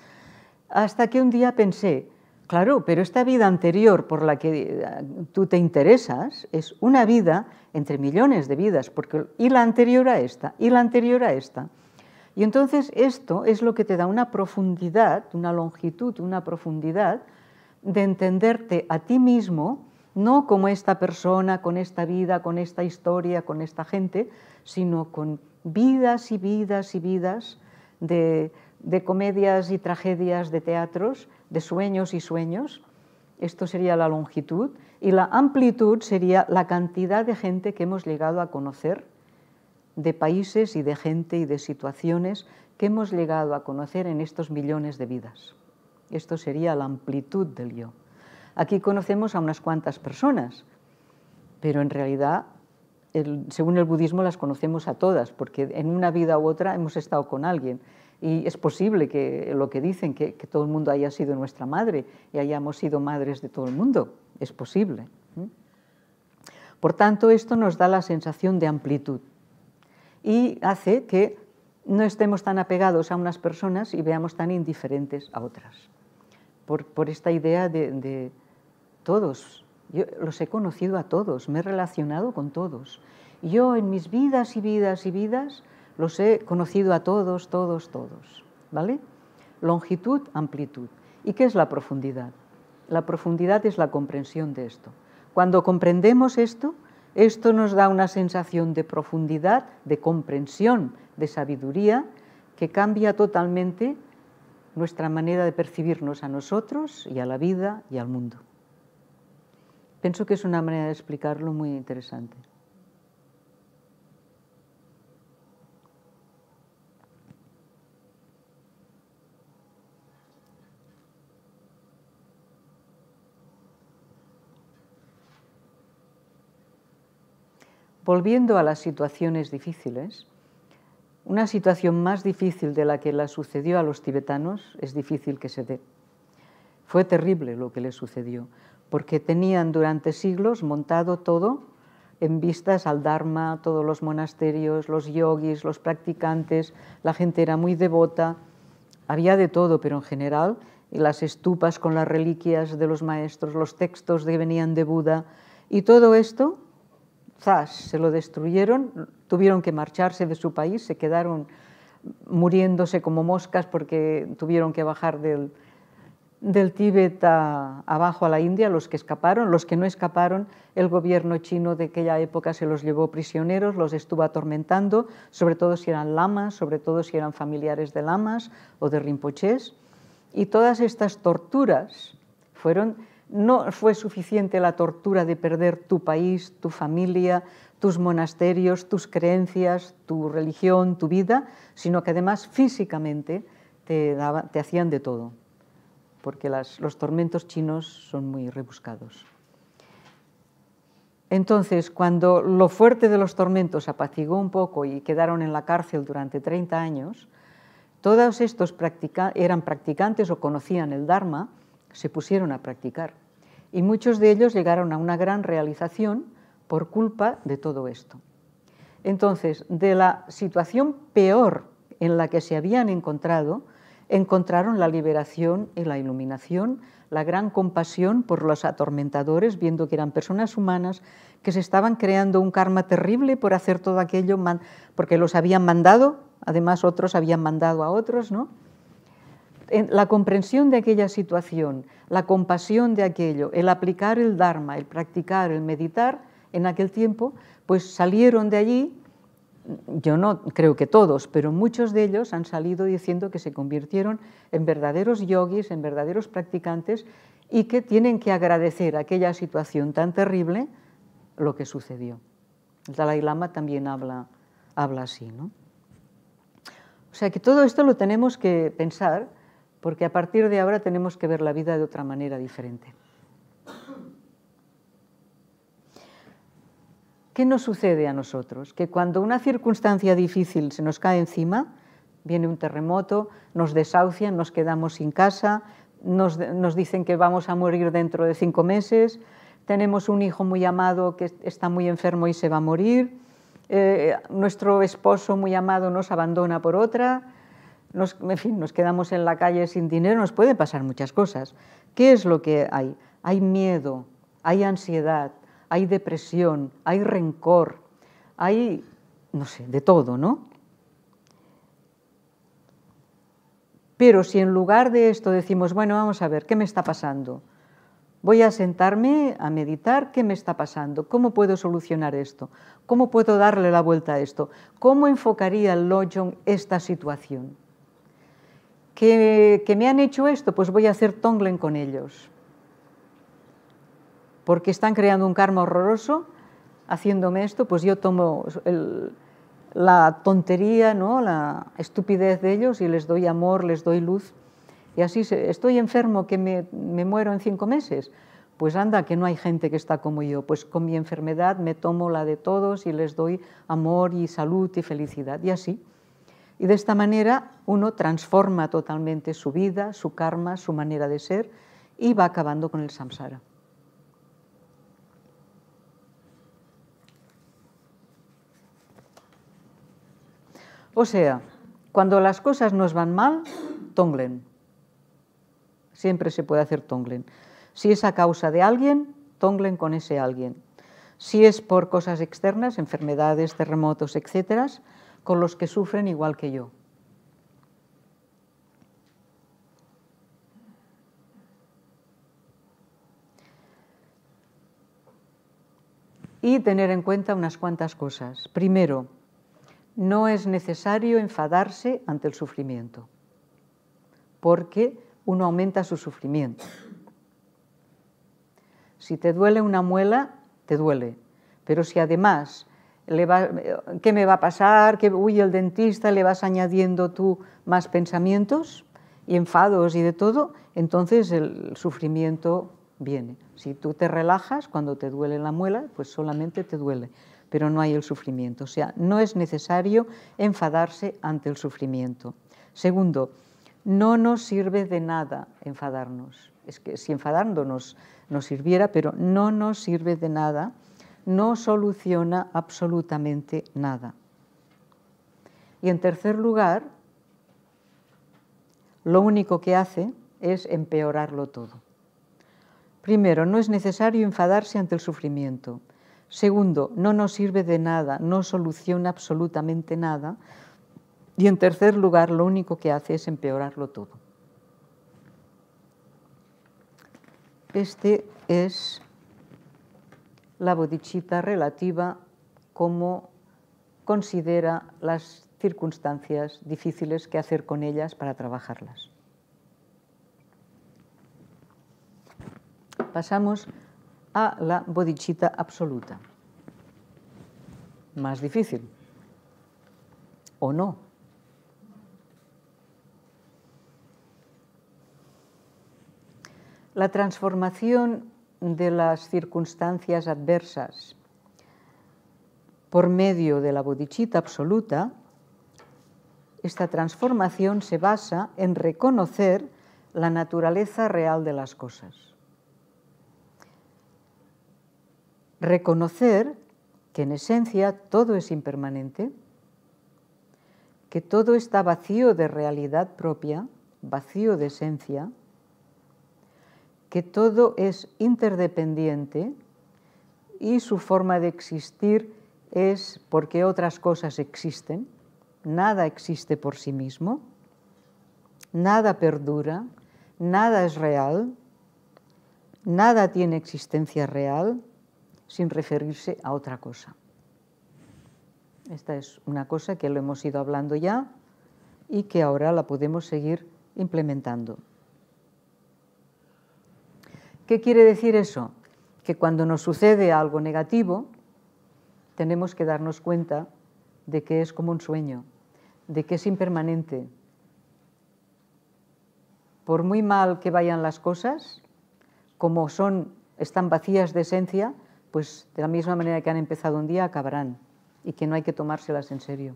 Hasta que un día pensé, claro, pero esta vida anterior por la que eh, tú te interesas es una vida entre millones de vidas, porque y la anterior a esta, y la anterior a esta. Y entonces esto es lo que te da una profundidad, una longitud, una profundidad de entenderte a ti mismo, no como esta persona, con esta vida, con esta historia, con esta gente, sino con vidas y vidas y vidas de, comedias y tragedias, de teatros, de sueños y sueños. Esto sería la longitud. Y la amplitud sería la cantidad de gente que hemos llegado a conocer, de países y de gente y de situaciones que hemos llegado a conocer en estos millones de vidas. Esto sería la amplitud del yo. Aquí conocemos a unas cuantas personas, pero en realidad según el budismo las conocemos a todas, porque en una vida u otra hemos estado con alguien. Y es posible que lo que dicen, que, todo el mundo haya sido nuestra madre y hayamos sido madres de todo el mundo, es posible. Por tanto, esto nos da la sensación de amplitud y hace que no estemos tan apegados a unas personas y veamos tan indiferentes a otras. Por, esta idea de, de todos yo los he conocido a todos, me he relacionado con todos. Yo en mis vidas y vidas y vidas los he conocido a todos, todos, todos. ¿Vale? Longitud, amplitud. ¿Y qué es la profundidad? La profundidad es la comprensión de esto. Cuando comprendemos esto, esto nos da una sensación de profundidad, de comprensión, de sabiduría, que cambia totalmente nuestra manera de percibirnos a nosotros y a la vida y al mundo. Pienso que es una manera de explicarlo muy interesante. Volviendo a las situaciones difíciles, una situación más difícil de la que la sucedió a los tibetanos es difícil que se dé. Fue terrible lo que le sucedió porque tenían durante siglos montado todo en vistas al Dharma, todos los monasterios, los yogis, los practicantes, la gente era muy devota, había de todo, pero en general, y las estupas con las reliquias de los maestros, los textos que venían de Buda, y todo esto, zas, se lo destruyeron, tuvieron que marcharse de su país, se quedaron muriéndose como moscas porque tuvieron que bajar del, del Tíbet abajo a la India, los que escaparon, los que no escaparon, el gobierno chino de aquella época se los llevó prisioneros, los estuvo atormentando, sobre todo si eran lamas, sobre todo si eran familiares de lamas o de rinpoches, Y todas estas torturas fueron, no fue suficiente la tortura de perder tu país, tu familia, tus monasterios, tus creencias, tu religión, tu vida, sino que además físicamente te hacían de todo porque los tormentos chinos son muy rebuscados. Entonces, cuando lo fuerte de los tormentos apacigó un poco y quedaron en la cárcel durante 30 años, todos estos eran practicantes o conocían el Dharma, se pusieron a practicar. Y muchos de ellos llegaron a una gran realización por culpa de todo esto. Entonces, de la situación peor en la que se habían encontrado, encontraron la liberación y la iluminación, la gran compasión por los atormentadores, viendo que eran personas humanas que se estaban creando un karma terrible por hacer todo aquello, porque los habían mandado, además otros habían mandado a otros, ¿no? La comprensión de aquella situación, la compasión de aquello, el aplicar el Dharma, el practicar, el meditar en aquel tiempo, pues salieron de allí yo no creo que todos, pero muchos de ellos han salido diciendo que se convirtieron en verdaderos yogis, en verdaderos practicantes y que tienen que agradecer aquella situación tan terrible lo que sucedió. El Dalai Lama también habla, habla así. ¿no? O sea que todo esto lo tenemos que pensar porque a partir de ahora tenemos que ver la vida de otra manera diferente. ¿Qué nos sucede a nosotros? Que cuando una circunstancia difícil se nos cae encima, viene un terremoto, nos desahucian, nos quedamos sin casa, nos, dicen que vamos a morir dentro de cinco meses, tenemos un hijo muy amado que está muy enfermo y se va a morir, eh, nuestro esposo muy amado nos abandona por otra, en fin, nos quedamos en la calle sin dinero, nos pueden pasar muchas cosas. ¿Qué es lo que hay? Hay miedo, hay ansiedad, hay depresión, hay rencor, hay, no sé, de todo, ¿no? Pero si en lugar de esto decimos, bueno, vamos a ver, ¿qué me está pasando? Voy a sentarme a meditar, ¿qué me está pasando? ¿Cómo puedo solucionar esto? ¿Cómo puedo darle la vuelta a esto? ¿Cómo enfocaría el Lojong esta situación? ¿Que, me han hecho esto? Pues voy a hacer tonglen con ellos porque están creando un karma horroroso haciéndome esto, pues yo tomo la tontería, ¿no? la estupidez de ellos y les doy amor, les doy luz. Y así estoy enfermo que me, me muero en cinco meses. Pues anda, que no hay gente que está como yo. Pues con mi enfermedad me tomo la de todos y les doy amor y salud y felicidad. Y así. Y de esta manera uno transforma totalmente su vida, su karma, su manera de ser y va acabando con el samsara. O sea, cuando las cosas nos van mal, tonglen. Siempre se puede hacer tonglen. Si es a causa de alguien, tonglen con ese alguien. Si es por cosas externas, enfermedades, terremotos, etcétera, con los que sufren igual que yo. Y tener en cuenta unas cuantas cosas. Primero, no es necesario enfadarse ante el sufrimiento, porque uno aumenta su sufrimiento. Si te duele una muela, te duele, pero si además, ¿qué me va a pasar? que huye el dentista, le vas añadiendo tú más pensamientos y enfados y de todo, entonces el sufrimiento viene. Si tú te relajas, cuando te duele la muela, pues solamente te duele pero no hay el sufrimiento. O sea, no es necesario enfadarse ante el sufrimiento. Segundo, no nos sirve de nada enfadarnos. Es que si enfadándonos nos sirviera, pero no nos sirve de nada, no soluciona absolutamente nada. Y en tercer lugar, lo único que hace es empeorarlo todo. Primero, no es necesario enfadarse ante el sufrimiento. Segundo, no nos sirve de nada, no soluciona absolutamente nada. Y en tercer lugar, lo único que hace es empeorarlo todo. Este es la bodichita relativa como considera las circunstancias difíciles que hacer con ellas para trabajarlas. Pasamos a la bodichita absoluta. Más difícil. ¿O no? La transformación de las circunstancias adversas por medio de la bodichita absoluta, esta transformación se basa en reconocer la naturaleza real de las cosas. reconocer que en esencia todo es impermanente, que todo está vacío de realidad propia, vacío de esencia, que todo es interdependiente y su forma de existir es porque otras cosas existen, nada existe por sí mismo, nada perdura, nada es real, nada tiene existencia real, sin referirse a otra cosa. Esta es una cosa que lo hemos ido hablando ya y que ahora la podemos seguir implementando. ¿Qué quiere decir eso? Que cuando nos sucede algo negativo, tenemos que darnos cuenta de que es como un sueño, de que es impermanente. Por muy mal que vayan las cosas, como son, están vacías de esencia, pues de la misma manera que han empezado un día, acabarán y que no hay que tomárselas en serio.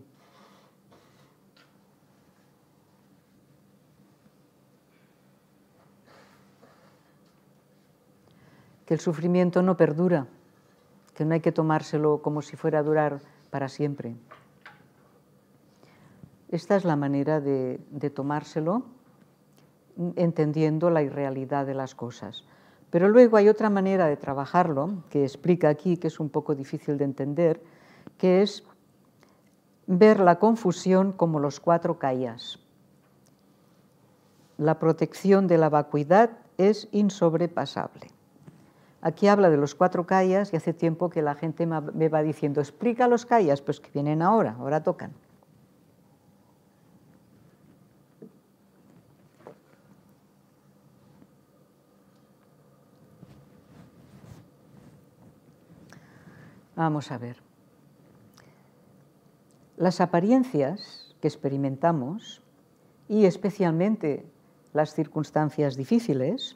Que el sufrimiento no perdura, que no hay que tomárselo como si fuera a durar para siempre. Esta es la manera de, de tomárselo entendiendo la irrealidad de las cosas. Pero luego hay otra manera de trabajarlo, que explica aquí, que es un poco difícil de entender, que es ver la confusión como los cuatro callas. La protección de la vacuidad es insobrepasable. Aquí habla de los cuatro callas y hace tiempo que la gente me va diciendo, explica los callas, pues que vienen ahora, ahora tocan. Vamos a ver. Las apariencias que experimentamos y especialmente las circunstancias difíciles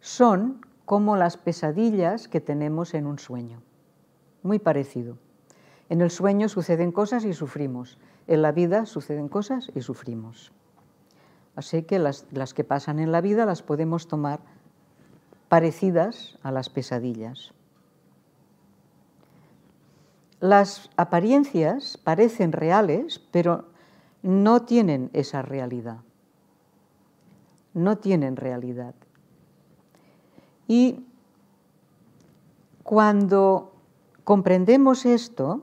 son como las pesadillas que tenemos en un sueño. Muy parecido. En el sueño suceden cosas y sufrimos. En la vida suceden cosas y sufrimos. Así que las, que pasan en la vida las podemos tomar parecidas a las pesadillas las apariencias parecen reales, pero no tienen esa realidad. No tienen realidad. Y cuando comprendemos esto,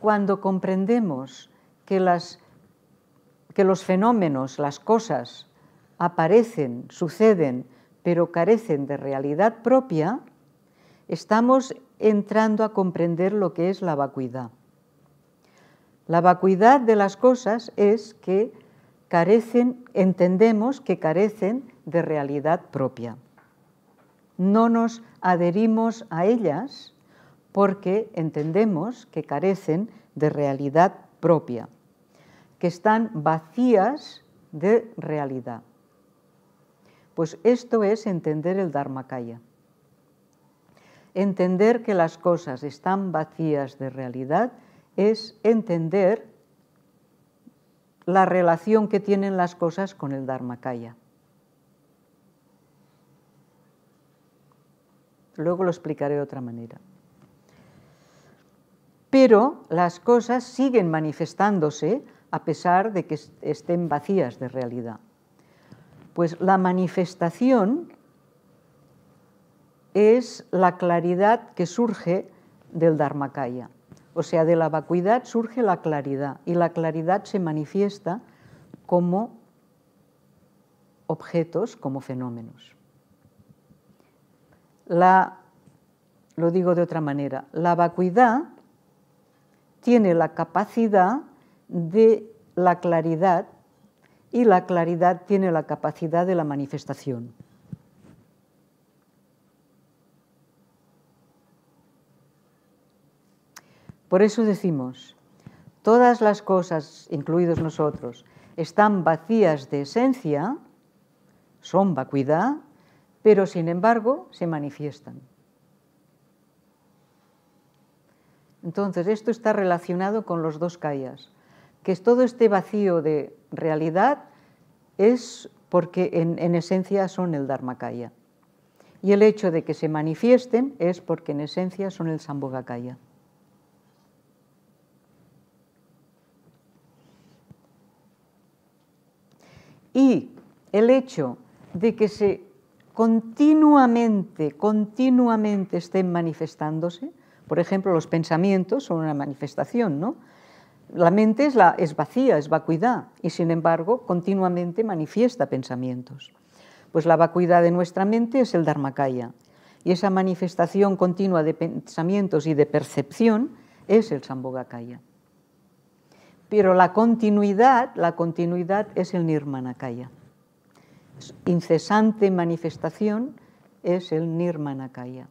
cuando comprendemos que, los fenómenos, las cosas, aparecen, suceden, pero carecen de realidad propia, estamos entrando a comprender lo que es la vacuidad. La vacuidad de las cosas es que carecen, entendemos que carecen de realidad propia. No nos adherimos a ellas porque entendemos que carecen de realidad propia, que están vacías de realidad. Pues esto es entender el Dharmakaya entender que las cosas están vacías de realidad es entender la relación que tienen las cosas con el Dharmakaya. Luego lo explicaré de otra manera. Pero las cosas siguen manifestándose a pesar de que estén vacías de realidad. Pues la manifestación es la claridad que surge del Dharmakaya. O sea, de la vacuidad surge la claridad y la claridad se manifiesta como objetos, como fenómenos. lo digo de otra manera, la vacuidad tiene la capacidad de la claridad y la claridad tiene la capacidad de la manifestación. Por eso decimos, todas las cosas, incluidos nosotros, están vacías de esencia, son vacuidad, pero sin embargo se manifiestan. Entonces, esto está relacionado con los dos kayas, que todo este vacío de realidad es porque en, esencia son el Dharmakaya. Y el hecho de que se manifiesten es porque en esencia son el Sambhogakaya. y el hecho de que se continuamente, continuamente estén manifestándose, por ejemplo, los pensamientos son una manifestación, ¿no? La mente es, es vacía, es vacuidad, y sin embargo continuamente manifiesta pensamientos. Pues la vacuidad de nuestra mente es el Dharmakaya, y esa manifestación continua de pensamientos y de percepción es el Sambhogakaya. Pero la continuidad, la continuidad es el Nirmanakaya. Incesante manifestación es el Nirmanakaya.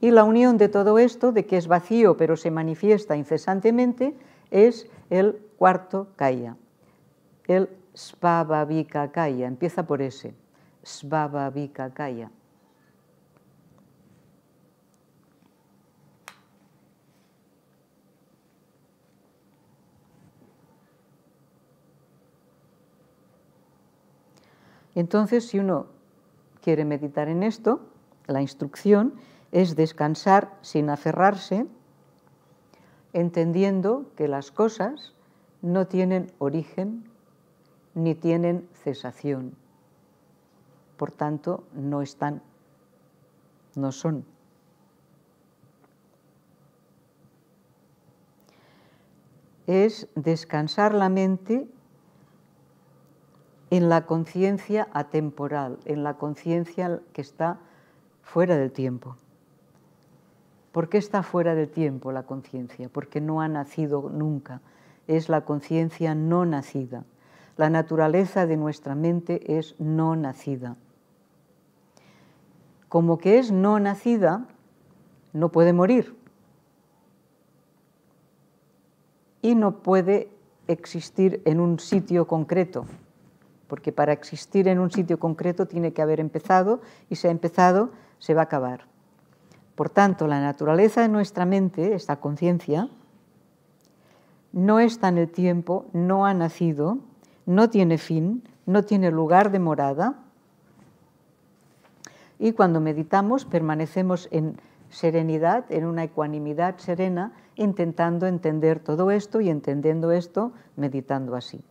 Y la unión de todo esto, de que es vacío pero se manifiesta incesantemente, es el cuarto kaya, el Kaya, Empieza por ese, Kaya. Entonces, si uno quiere meditar en esto, la instrucción es descansar sin aferrarse, entendiendo que las cosas no tienen origen ni tienen cesación. Por tanto, no están, no son. Es descansar la mente en la conciencia atemporal, en la conciencia que está fuera del tiempo. ¿Por qué está fuera del tiempo la conciencia? Porque no ha nacido nunca. Es la conciencia no nacida. La naturaleza de nuestra mente es no nacida. Como que es no nacida, no puede morir. Y no puede existir en un sitio concreto, porque para existir en un sitio concreto tiene que haber empezado y si ha empezado, se va a acabar. Por tanto, la naturaleza de nuestra mente, esta conciencia, no está en el tiempo, no ha nacido, no tiene fin, no tiene lugar de morada. Y cuando meditamos permanecemos en serenidad, en una ecuanimidad serena, intentando entender todo esto y entendiendo esto, meditando así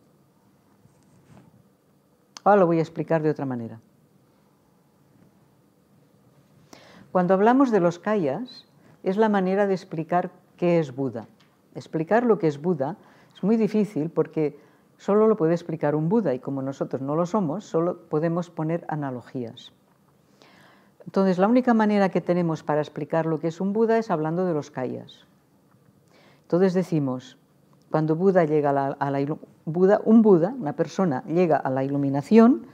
lo voy a explicar de otra manera. Cuando hablamos de los kayas, es la manera de explicar qué es Buda. Explicar lo que es Buda es muy difícil porque solo lo puede explicar un Buda y como nosotros no lo somos, solo podemos poner analogías. Entonces, la única manera que tenemos para explicar lo que es un Buda es hablando de los kayas. Entonces decimos, cuando Buda llega a la, Buda, un Buda, una persona, llega a la iluminación,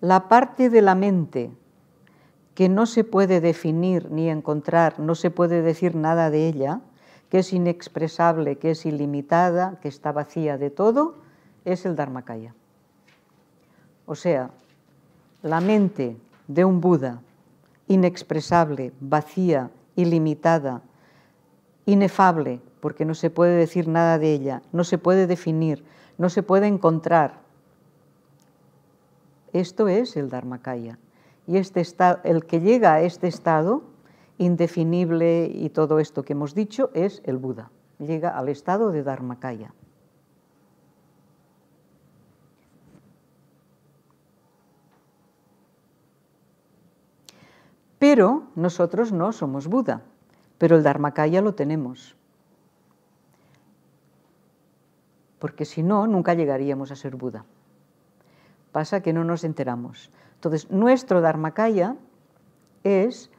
la parte de la mente que no se puede definir ni encontrar, no se puede decir nada de ella, que es inexpresable, que es ilimitada, que está vacía de todo, es el Dharmakaya. O sea, la mente de un Buda inexpresable, vacía, ilimitada, inefable, porque no se puede decir nada de ella, no se puede definir, no se puede encontrar. Esto es el Dharmakaya. Y este el que llega a este estado indefinible y todo esto que hemos dicho es el Buda. Llega al estado de Dharmakaya. Pero nosotros no somos Buda, pero el Dharmakaya lo tenemos. Porque si no, nunca llegaríamos a ser Buda. Pasa que no nos enteramos. Entonces, nuestro Dharmakaya es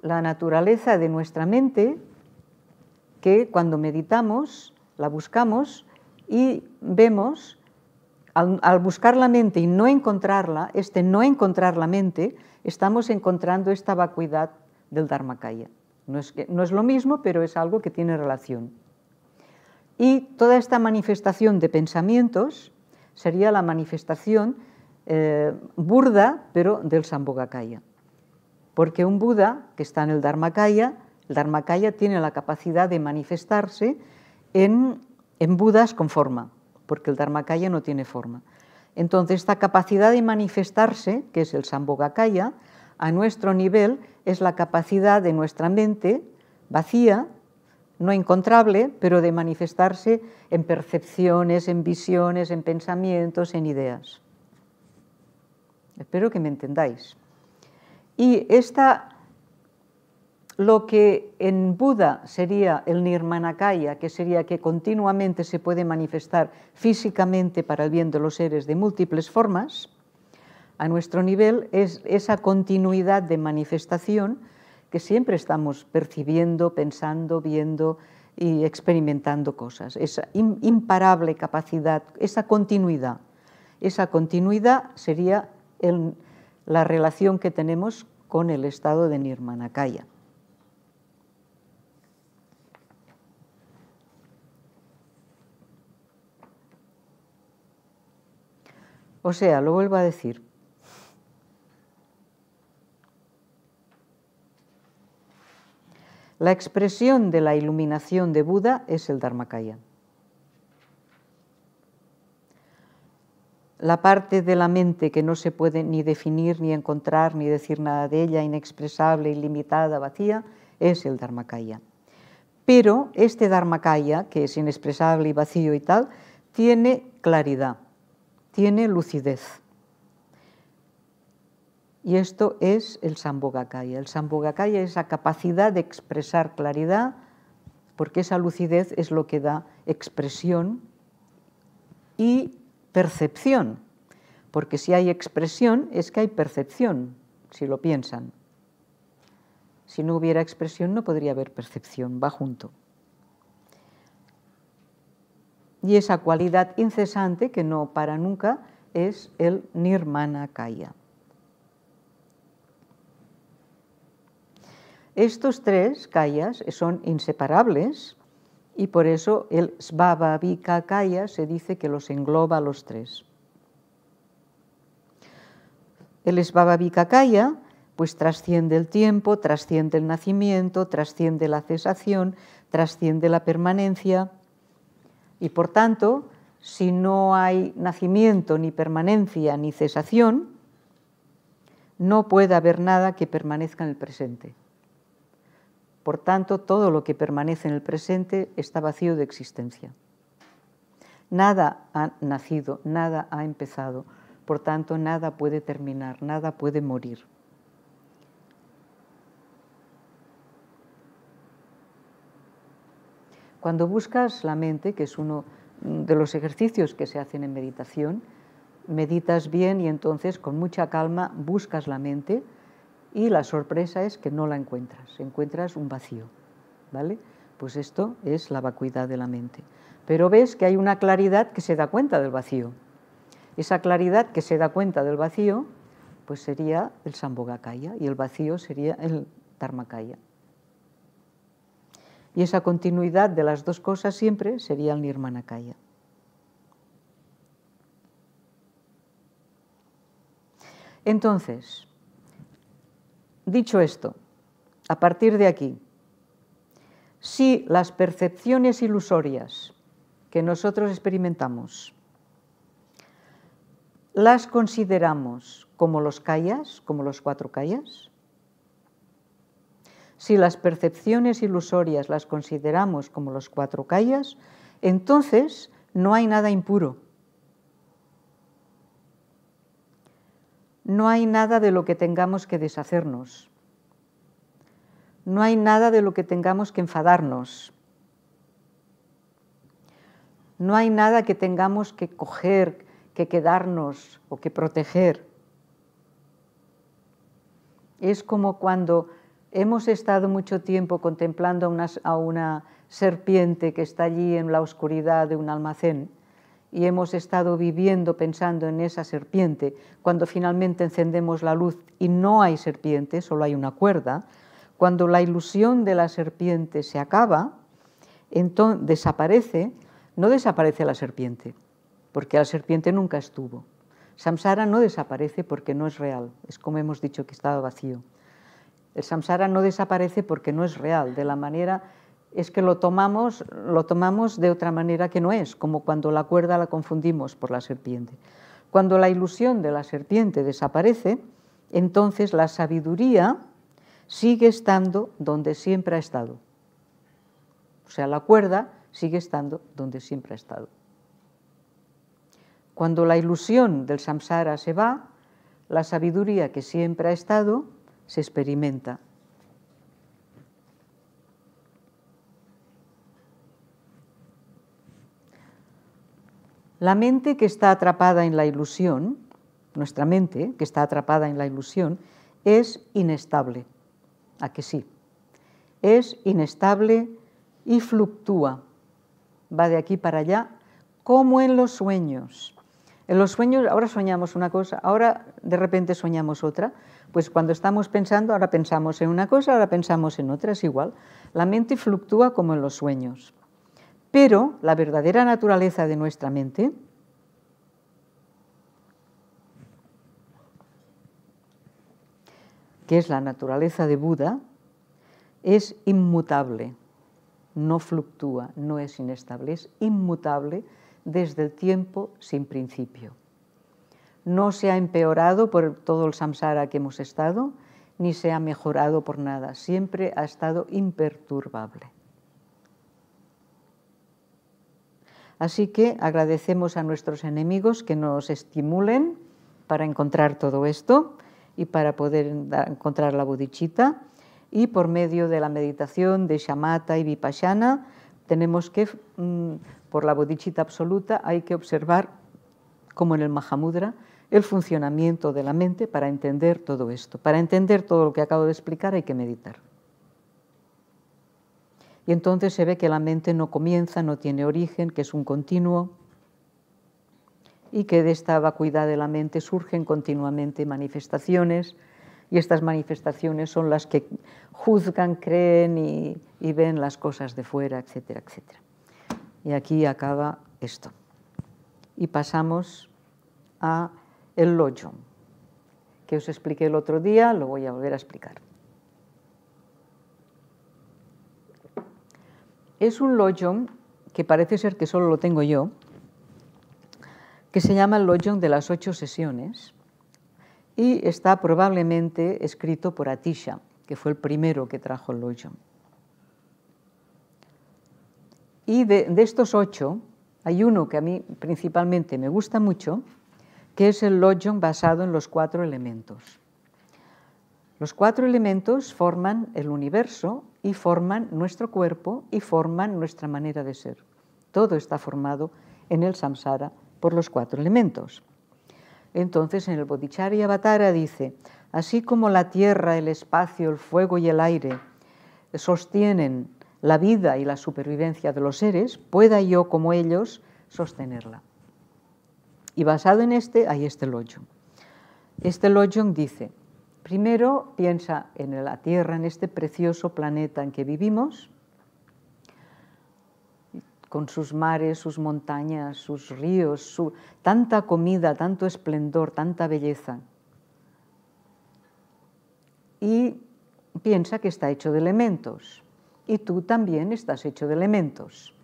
la naturaleza de nuestra mente que cuando meditamos la buscamos y vemos al, buscar la mente y no encontrarla, este no encontrar la mente, estamos encontrando esta vacuidad del Dharmakaya. No es, lo mismo, pero es algo que tiene relación. Y toda esta manifestación de pensamientos sería la manifestación eh, burda, pero del Sambhogakaya. Porque un Buda que está en el Dharmakaya, el Dharmakaya tiene la capacidad de manifestarse en, en Budas con forma porque el Dharmakaya no tiene forma. Entonces, esta capacidad de manifestarse, que es el Sambhogakaya, a nuestro nivel es la capacidad de nuestra mente vacía, no encontrable, pero de manifestarse en percepciones, en visiones, en pensamientos, en ideas. Espero que me entendáis. Y esta lo que en Buda sería el Nirmanakaya, que sería que continuamente se puede manifestar físicamente para el bien de los seres de múltiples formas, a nuestro nivel es esa continuidad de manifestación que siempre estamos percibiendo, pensando, viendo y experimentando cosas, esa imparable capacidad, esa continuidad. Esa continuidad sería la relación que tenemos con el estado de Nirmanakaya. O sea, lo vuelvo a decir. La expresión de la iluminación de Buda es el Dharmakaya. La parte de la mente que no se puede ni definir, ni encontrar, ni decir nada de ella, inexpresable, ilimitada, vacía, es el Dharmakaya. Pero este Dharmakaya, que es inexpresable y vacío y tal, tiene claridad tiene lucidez. Y esto es el Sambhogakaya. El Sambhogakaya es la capacidad de expresar claridad, porque esa lucidez es lo que da expresión y percepción. Porque si hay expresión es que hay percepción, si lo piensan. Si no hubiera expresión no podría haber percepción, va junto. Y esa cualidad incesante que no para nunca es el nirmana kaya. Estos tres kayas son inseparables y por eso el svabhavika kaya se dice que los engloba a los tres. El svabhavika kaya pues trasciende el tiempo, trasciende el nacimiento, trasciende la cesación, trasciende la permanencia y por tanto, si no hay nacimiento, ni permanencia, ni cesación, no puede haber nada que permanezca en el presente. Por tanto, todo lo que permanece en el presente está vacío de existencia. Nada ha nacido, nada ha empezado, por tanto, nada puede terminar, nada puede morir. Cuando buscas la mente, que es uno mm, de los ejercicios que se hacen en meditación, meditas bien y entonces con mucha calma buscas la mente y la sorpresa es que no la encuentras, encuentras un vacío, ¿vale? Pues esto es la vacuidad de la mente. Pero ves que hay una claridad que se da cuenta del vacío. Esa claridad que se da cuenta del vacío, pues sería el Sambhogakaya y el vacío sería el Dharmakaya. Y esa continuidad de las dos cosas siempre sería el Nirmanakaya. Entonces, dicho esto, a partir de aquí, si las percepciones ilusorias que nosotros experimentamos las consideramos como los kayas, como los cuatro kayas, si las percepciones ilusorias las consideramos como los cuatro callas, entonces no hay nada impuro. No hay nada de lo que tengamos que deshacernos. No hay nada de lo que tengamos que enfadarnos. No hay nada que tengamos que coger, que quedarnos o que proteger. Es como cuando Hemos estado mucho tiempo contemplando a una, serpiente que está allí en la oscuridad de un almacén y hemos estado viviendo pensando en esa serpiente, cuando finalmente encendemos la luz y no hay serpiente, solo hay una cuerda, cuando la ilusión de la serpiente se acaba, entonces desaparece, no desaparece la serpiente, porque la serpiente nunca estuvo. Samsara no desaparece porque no es real, es como hemos dicho que estaba vacío. El samsara no desaparece porque no es real, de la manera es que lo tomamos, lo tomamos de otra manera que no es, como cuando la cuerda la confundimos por la serpiente. Cuando la ilusión de la serpiente desaparece, entonces la sabiduría sigue estando donde siempre ha estado. O sea, la cuerda sigue estando donde siempre ha estado. Cuando la ilusión del samsara se va, la sabiduría que siempre ha estado se experimenta. La mente que está atrapada en la ilusión, nuestra mente que está atrapada en la ilusión, es inestable. ¿A que sí? Es inestable y fluctúa. Va de aquí para allá, como en los sueños. En los sueños ahora soñamos una cosa, ahora de repente soñamos otra, pues cuando estamos pensando, ahora pensamos en una cosa, ahora pensamos en otra, es igual. La mente fluctúa como en los sueños. Pero la verdadera naturaleza de nuestra mente que es la naturaleza de Buda, es inmutable, no fluctúa, no es inestable, es inmutable desde el tiempo sin principio no se ha empeorado por todo el samsara que hemos estado, ni se ha mejorado por nada, siempre ha estado imperturbable. Así que agradecemos a nuestros enemigos que nos estimulen para encontrar todo esto y para poder encontrar la bodichita. Y por medio de la meditación de Shamatha y Vipassana, tenemos que, mm, por la bodichita absoluta, hay que observar, como en el Mahamudra, el funcionamiento de la mente para entender todo esto. Para entender todo lo que acabo de explicar hay que meditar. Y entonces se ve que la mente no comienza, no tiene origen, que es un continuo y que de esta vacuidad de la mente surgen continuamente manifestaciones y estas manifestaciones son las que juzgan, creen y, ven las cosas de fuera, etcétera, etcétera. Y aquí acaba esto. Y pasamos a el loyo, que os expliqué el otro día, lo voy a volver a explicar. Es un lojon que parece ser que solo lo tengo yo, que se llama el Lojon de las ocho sesiones y está probablemente escrito por Atisha, que fue el primero que trajo el Lojon. Y de estos ocho, hay uno que a mí principalmente me gusta mucho, que es el Lojong basado en los cuatro elementos. Los cuatro elementos forman el universo y forman nuestro cuerpo y forman nuestra manera de ser. Todo está formado en el samsara por los cuatro elementos. Entonces en el Bodhicharya Avatara dice, así como la tierra, el espacio, el fuego y el aire sostienen la vida y la supervivencia de los seres, pueda yo como ellos sostenerla. Y basado en este, hay este Lojong. Este Lojong dice, primero piensa en la Tierra, en este precioso planeta en que vivimos, con sus mares, sus montañas, sus ríos, su, tanta comida, tanto esplendor, tanta belleza. Y piensa que está hecho de elementos. Y tú también estás hecho de elementos.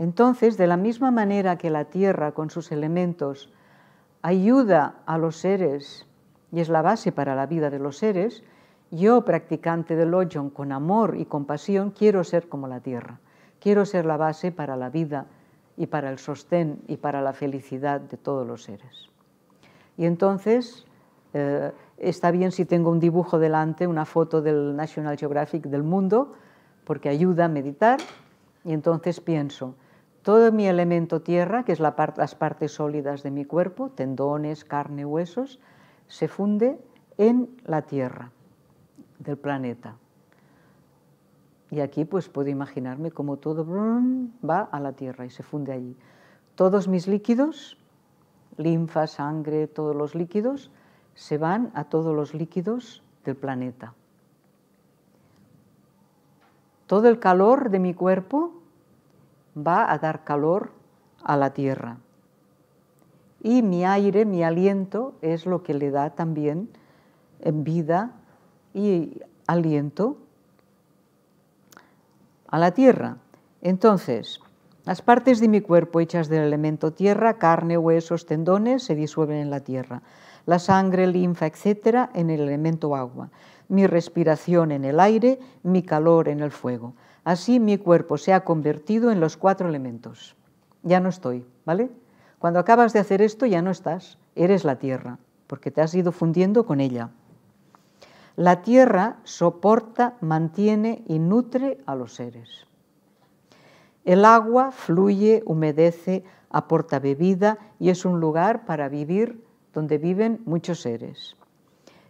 Entonces, de la misma manera que la tierra con sus elementos ayuda a los seres y es la base para la vida de los seres, yo, practicante del Lojong, con amor y compasión, quiero ser como la tierra. Quiero ser la base para la vida y para el sostén y para la felicidad de todos los seres. Y entonces, eh, está bien si tengo un dibujo delante, una foto del National Geographic del mundo, porque ayuda a meditar, y entonces pienso, todo mi elemento tierra, que es las partes sólidas de mi cuerpo, tendones, carne, huesos, se funde en la tierra del planeta. Y aquí pues puedo imaginarme cómo todo va a la tierra y se funde allí. Todos mis líquidos, linfa, sangre, todos los líquidos, se van a todos los líquidos del planeta. Todo el calor de mi cuerpo va a dar calor a la tierra. Y mi aire, mi aliento, es lo que le da también eh, vida y aliento a la tierra. Entonces, las partes de mi cuerpo hechas del elemento tierra, carne, huesos, tendones, se disuelven en la tierra. La sangre, linfa, etcétera, en el elemento agua. Mi respiración en el aire, mi calor en el fuego. Así mi cuerpo se ha convertido en los cuatro elementos. Ya no estoy, ¿vale? Cuando acabas de hacer esto ya no estás, eres la tierra, porque te has ido fundiendo con ella. La tierra soporta, mantiene y nutre a los seres. El agua fluye, humedece, aporta bebida y es un lugar para vivir donde viven muchos seres.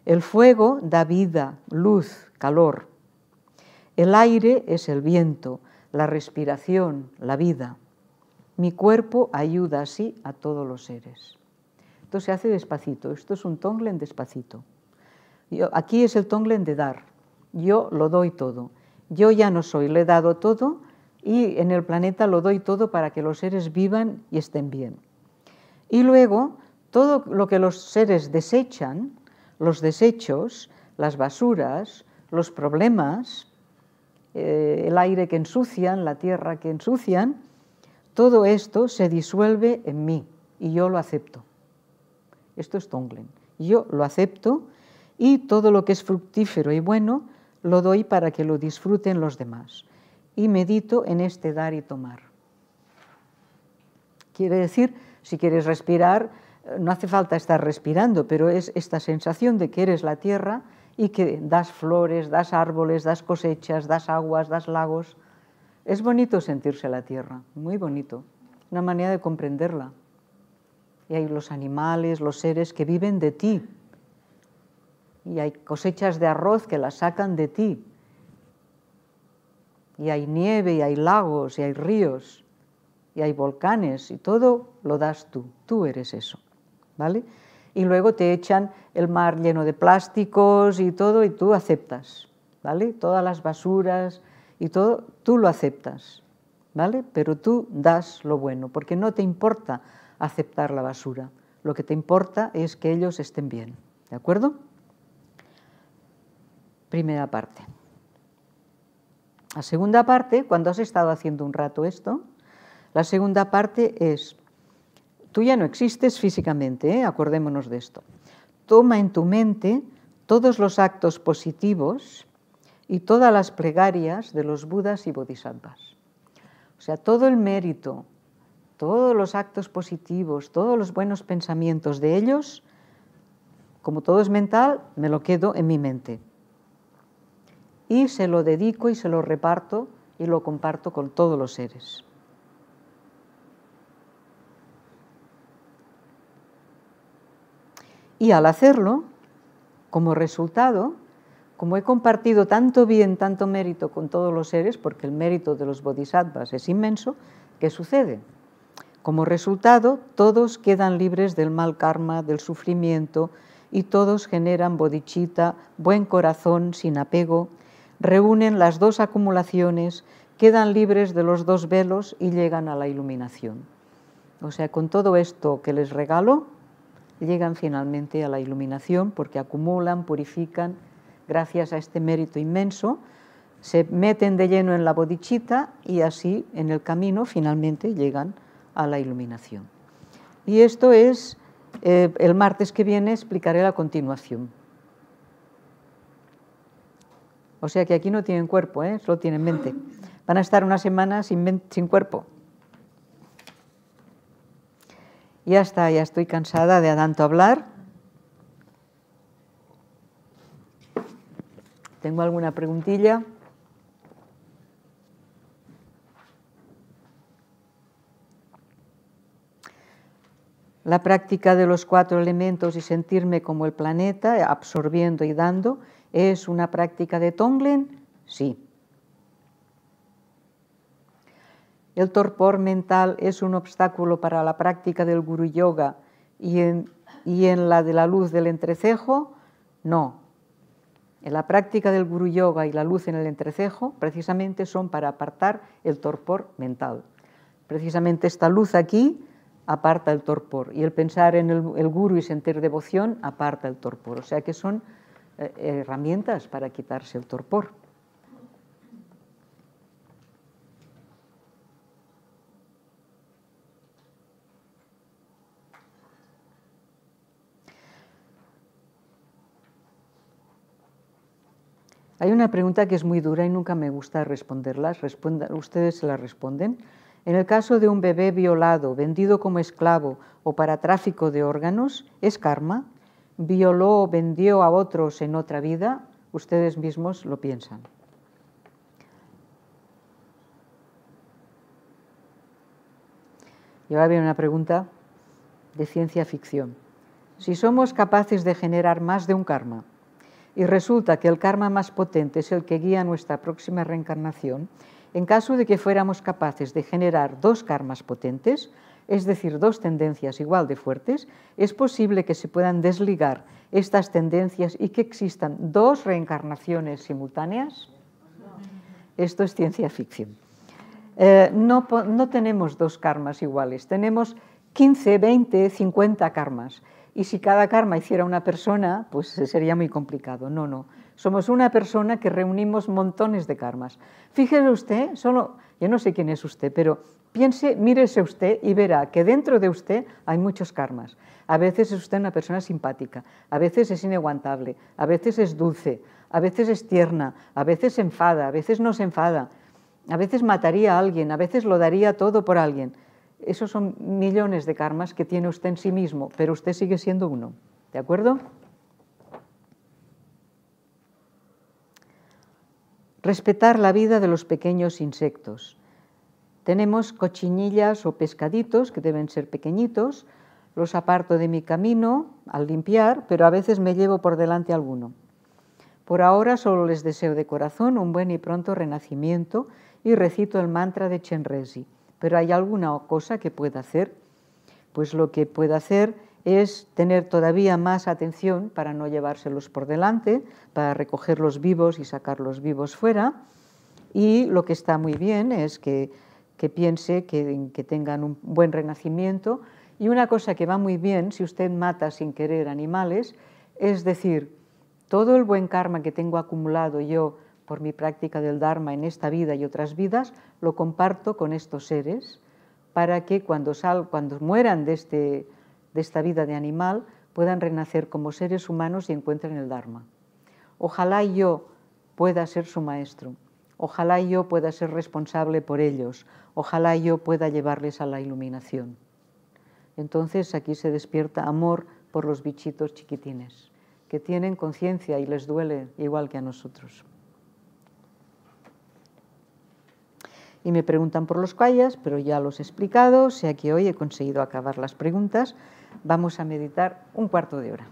El fuego da vida, luz, calor. El aire es el viento, la respiración, la vida. Mi cuerpo ayuda así a todos los seres. Esto se hace despacito. Esto es un tonglen despacito. aquí es el tonglen de dar. Yo lo doy todo. Yo ya no soy, le he dado todo y en el planeta lo doy todo para que los seres vivan y estén bien. Y luego, todo lo que los seres desechan, los desechos, las basuras, los problemas, eh, el aire que ensucian, la tierra que ensucian, todo esto se disuelve en mí y yo lo acepto. Esto es Tonglen. Yo lo acepto y todo lo que es fructífero y bueno lo doy para que lo disfruten los demás. Y medito en este dar y tomar. Quiere decir, si quieres respirar, eh, no hace falta estar respirando, pero es esta sensación de que eres la tierra y que das flores, das árboles, das cosechas, das aguas, das lagos. Es bonito sentirse la tierra, muy bonito, una manera de comprenderla. Y hay los animales, los seres que viven de ti. Y hay cosechas de arroz que las sacan de ti. Y hay nieve, y hay lagos, y hay ríos, y hay volcanes, y todo lo das tú. Tú eres eso, ¿vale? y luego te echan el mar lleno de plásticos y todo y tú aceptas, ¿vale? Todas las basuras y todo, tú lo aceptas, ¿vale? Pero tú das lo bueno, porque no te importa aceptar la basura, lo que te importa es que ellos estén bien, ¿de acuerdo? Primera parte. La segunda parte, cuando has estado haciendo un rato esto, la segunda parte es Tú ya no existes físicamente, ¿eh? acordémonos de esto. Toma en tu mente todos los actos positivos y todas las plegarias de los budas y bodhisattvas. O sea, todo el mérito, todos los actos positivos, todos los buenos pensamientos de ellos, como todo es mental, me lo quedo en mi mente. Y se lo dedico y se lo reparto y lo comparto con todos los seres. Y al hacerlo, como resultado, como he compartido tanto bien, tanto mérito con todos los seres, porque el mérito de los bodhisattvas es inmenso, ¿qué sucede? Como resultado, todos quedan libres del mal karma, del sufrimiento, y todos generan bodhichitta, buen corazón, sin apego, reúnen las dos acumulaciones, quedan libres de los dos velos y llegan a la iluminación. O sea, con todo esto que les regalo, llegan finalmente a la iluminación porque acumulan, purifican, gracias a este mérito inmenso, se meten de lleno en la bodichita y así en el camino finalmente llegan a la iluminación. Y esto es, eh, el martes que viene explicaré la continuación. O sea que aquí no tienen cuerpo, ¿eh? solo tienen mente. Van a estar una semana sin cuerpo. Ya está, ya estoy cansada de tanto hablar. ¿Tengo alguna preguntilla? La práctica de los cuatro elementos y sentirme como el planeta, absorbiendo y dando, ¿es una práctica de Tonglen? Sí. El torpor mental es un obstáculo para la práctica del guru yoga y en, la de la luz del entrecejo, no. En la práctica del guru yoga y la luz en el entrecejo precisamente son para apartar el torpor mental. Precisamente esta luz aquí aparta el torpor y el pensar en el, guru y sentir devoción aparta el torpor. O sea que son eh, herramientas para quitarse el torpor. Hay una pregunta que es muy dura y nunca me gusta responderla. ustedes se la responden. En el caso de un bebé violado, vendido como esclavo o para tráfico de órganos, ¿es karma? ¿Violó o vendió a otros en otra vida? Ustedes mismos lo piensan. Y ahora viene una pregunta de ciencia ficción. Si somos capaces de generar más de un karma, y resulta que el karma más potente es el que guía nuestra próxima reencarnación, en caso de que fuéramos capaces de generar dos karmas potentes, es decir, dos tendencias igual de fuertes, es posible que se puedan desligar estas tendencias y que existan dos reencarnaciones simultáneas. Esto es ciencia ficción. Eh, no tenemos dos karmas iguales, tenemos 15, 20, 50 karmas. Y si cada karma hiciera una persona, pues sería muy complicado. No, no. Somos una persona que reunimos montones de karmas. Fíjese usted, solo, yo no sé quién es usted, pero piense, mírese usted y verá que dentro de usted hay muchos karmas. A veces es usted una persona simpática, a veces es inaguantable, a veces es dulce, a veces es tierna, a veces se enfada, a veces no se enfada, a veces mataría a alguien, a veces lo daría todo por alguien. Esos son millones de karmas que tiene usted en sí mismo, pero usted sigue siendo uno. ¿De acuerdo? Respetar la vida de los pequeños insectos. Tenemos cochinillas o pescaditos que deben ser pequeñitos. Los aparto de mi camino al limpiar, pero a veces me llevo por delante alguno. Por ahora solo les deseo de corazón un buen y pronto renacimiento y recito el mantra de Chenrezig pero hay alguna cosa que pueda hacer. Pues lo que pueda hacer es tener todavía más atención para no llevárselos por delante, para recogerlos vivos y sacarlos vivos fuera. Y lo que está muy bien es que, piense que, que tengan un buen renacimiento. Y una cosa que va muy bien si usted mata sin querer animales, es decir, todo el buen karma que tengo acumulado yo por mi práctica del Dharma en esta vida y otras vidas, lo comparto con estos seres para que cuando, sal, cuando mueran de, este, de esta vida de animal puedan renacer como seres humanos y encuentren el Dharma. Ojalá yo pueda ser su maestro, ojalá yo pueda ser responsable por ellos, ojalá yo pueda llevarles a la iluminación. Entonces aquí se despierta amor por los bichitos chiquitines, que tienen conciencia y les duele igual que a nosotros. y me preguntan por los callas, pero ya los he explicado, o sea que hoy he conseguido acabar las preguntas. Vamos a meditar un cuarto de hora.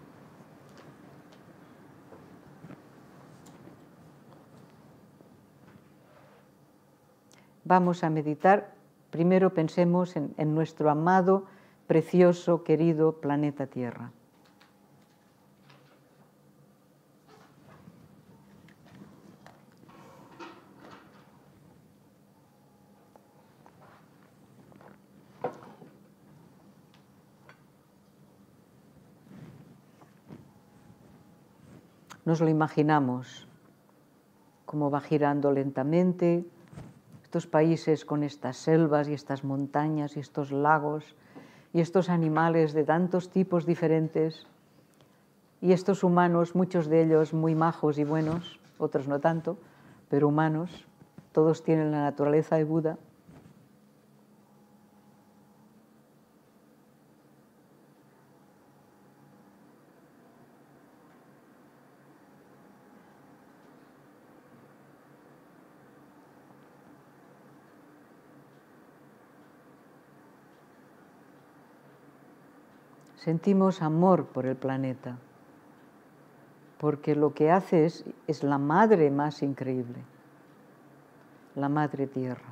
Vamos a meditar, primero pensemos en nuestro amado, precioso, querido planeta Tierra. Nos lo imaginamos, como va girando lentamente, estos países con estas selvas y estas montañas y estos lagos y estos animales de tantos tipos diferentes y estos humanos, muchos de ellos muy majos y buenos, otros no tanto, pero humanos, todos tienen la naturaleza de Buda sentimos amor por el planeta, porque lo que haces es la madre más increíble, la madre tierra,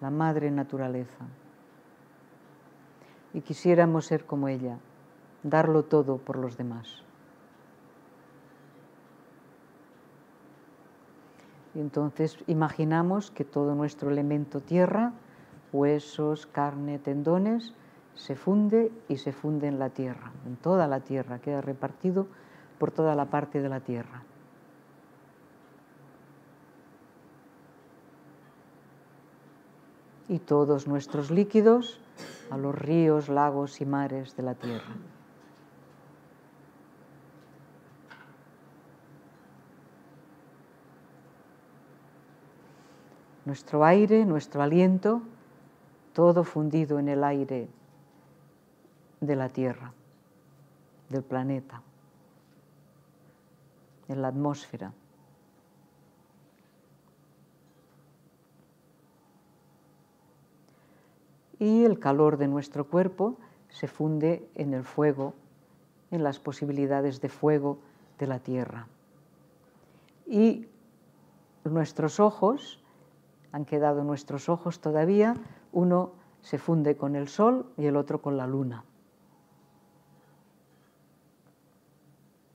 la madre naturaleza. Y quisiéramos ser como ella, darlo todo por los demás. Y entonces imaginamos que todo nuestro elemento tierra, huesos, carne, tendones, se funde y se funde en la tierra, en toda la tierra, queda repartido por toda la parte de la tierra. Y todos nuestros líquidos a los ríos, lagos y mares de la tierra. Nuestro aire, nuestro aliento, todo fundido en el aire de la Tierra, del planeta, en la atmósfera. Y el calor de nuestro cuerpo se funde en el fuego, en las posibilidades de fuego de la Tierra. Y nuestros ojos, han quedado nuestros ojos todavía, uno se funde con el sol y el otro con la luna.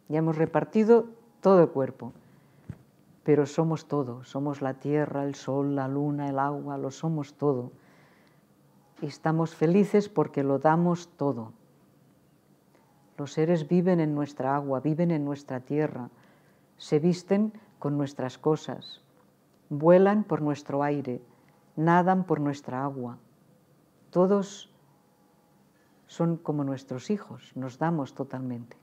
Ya hemos repartido todo el cuerpo, pero somos todo, somos la tierra, el sol, la luna, el agua, lo somos todo. Y estamos felices porque lo damos todo. Los seres viven en nuestra agua, viven en nuestra tierra, se visten con nuestras cosas, vuelan por nuestro aire, nadan por nuestra agua. Todos son como nuestros hijos, nos damos totalmente.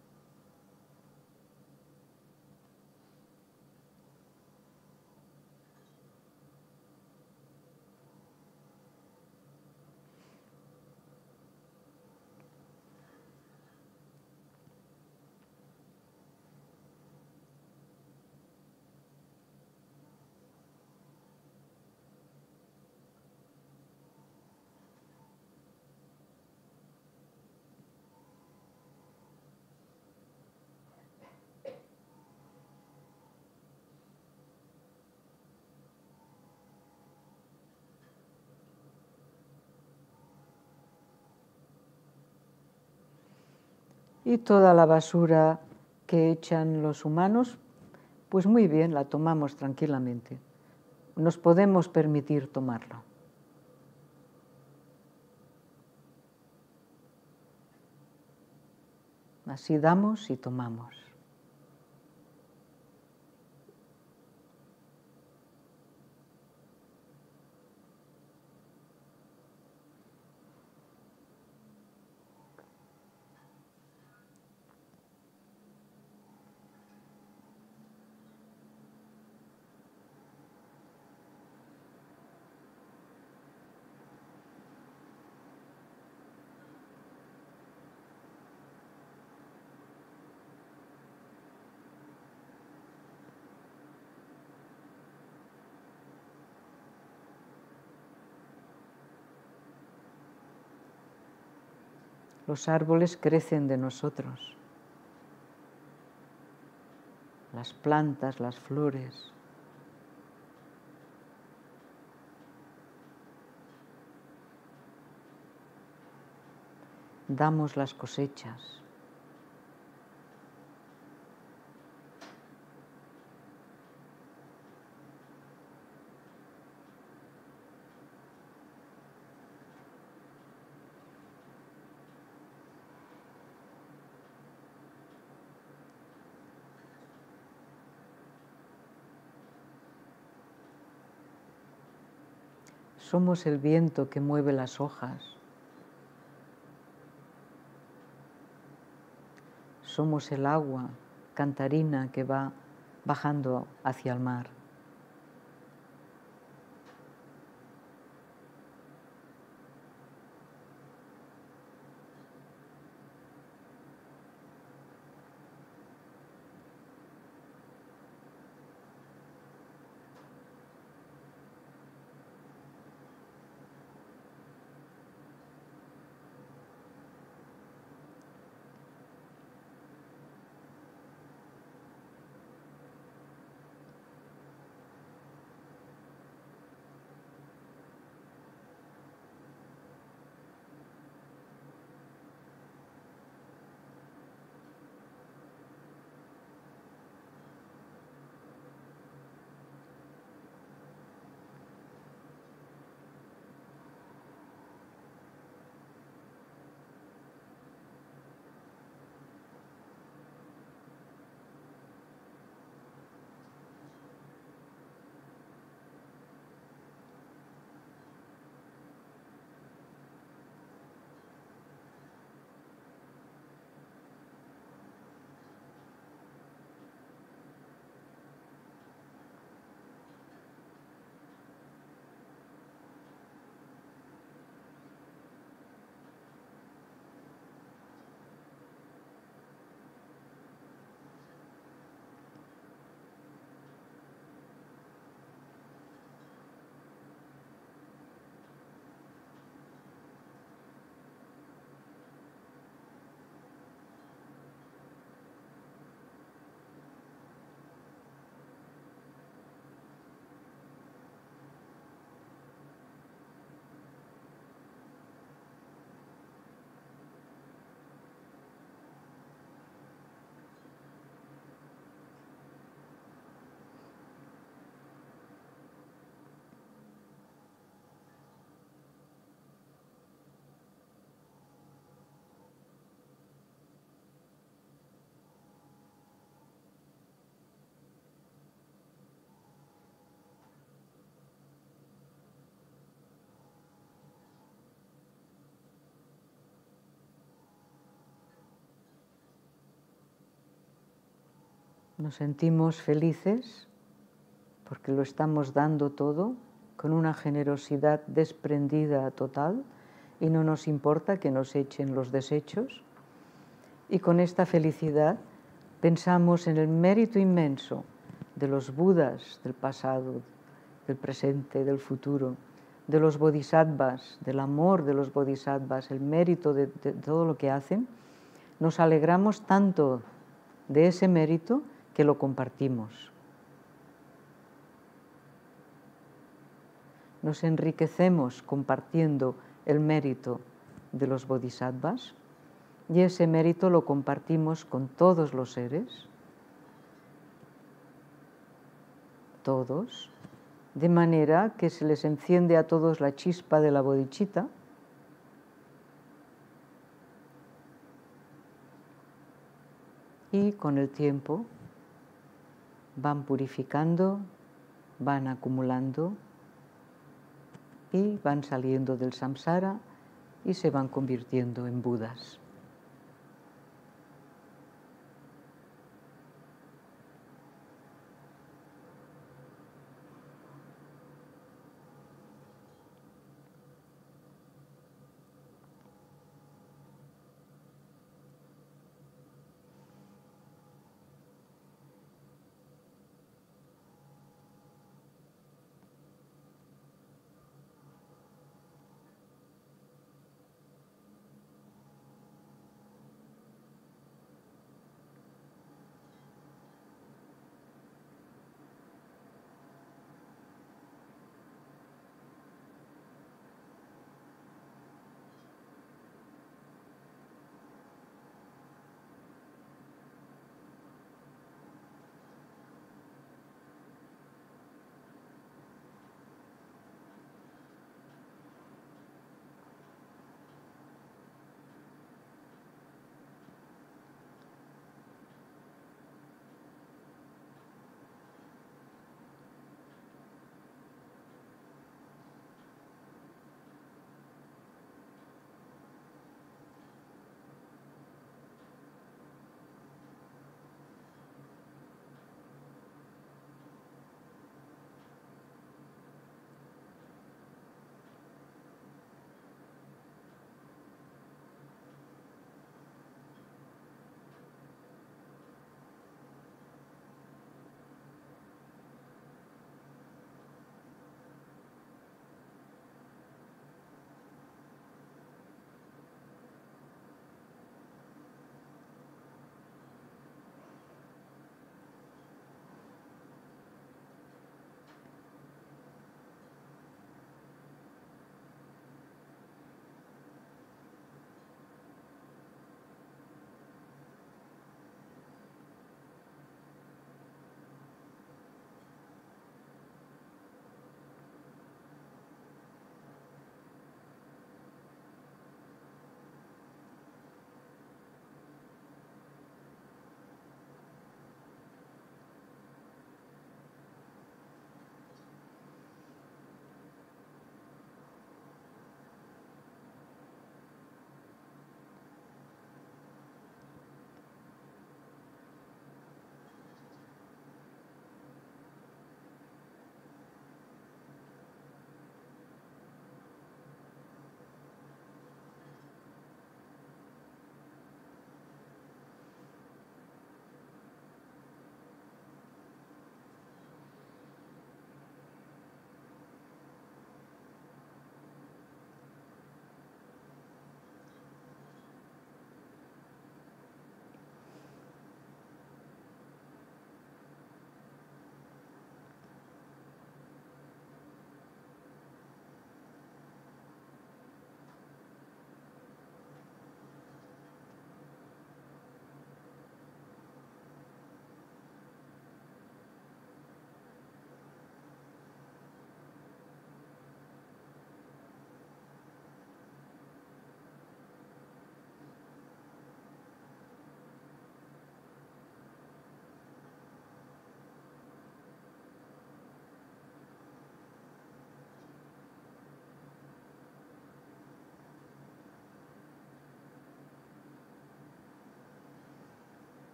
y toda la basura que echan los humanos, pues muy bien, la tomamos tranquilamente. Nos podemos permitir tomarlo. Así damos y tomamos. Los árboles crecen de nosotros, las plantas, las flores. Damos las cosechas. somos el viento que mueve las hojas. Somos el agua cantarina que va bajando hacia el mar. Nos sentimos felices porque lo estamos dando todo con una generosidad desprendida total y no nos importa que nos echen los desechos. Y con esta felicidad pensamos en el mérito inmenso de los budas del pasado, del presente, del futuro, de los bodhisattvas, del amor de los bodhisattvas, el mérito de, todo lo que hacen, nos alegramos tanto de ese mérito que lo compartimos. Nos enriquecemos compartiendo el mérito de los bodhisattvas y ese mérito lo compartimos con todos los seres, todos, de manera que se les enciende a todos la chispa de la bodichita y con el tiempo van purificando, van acumulando y van saliendo del samsara y se van convirtiendo en budas.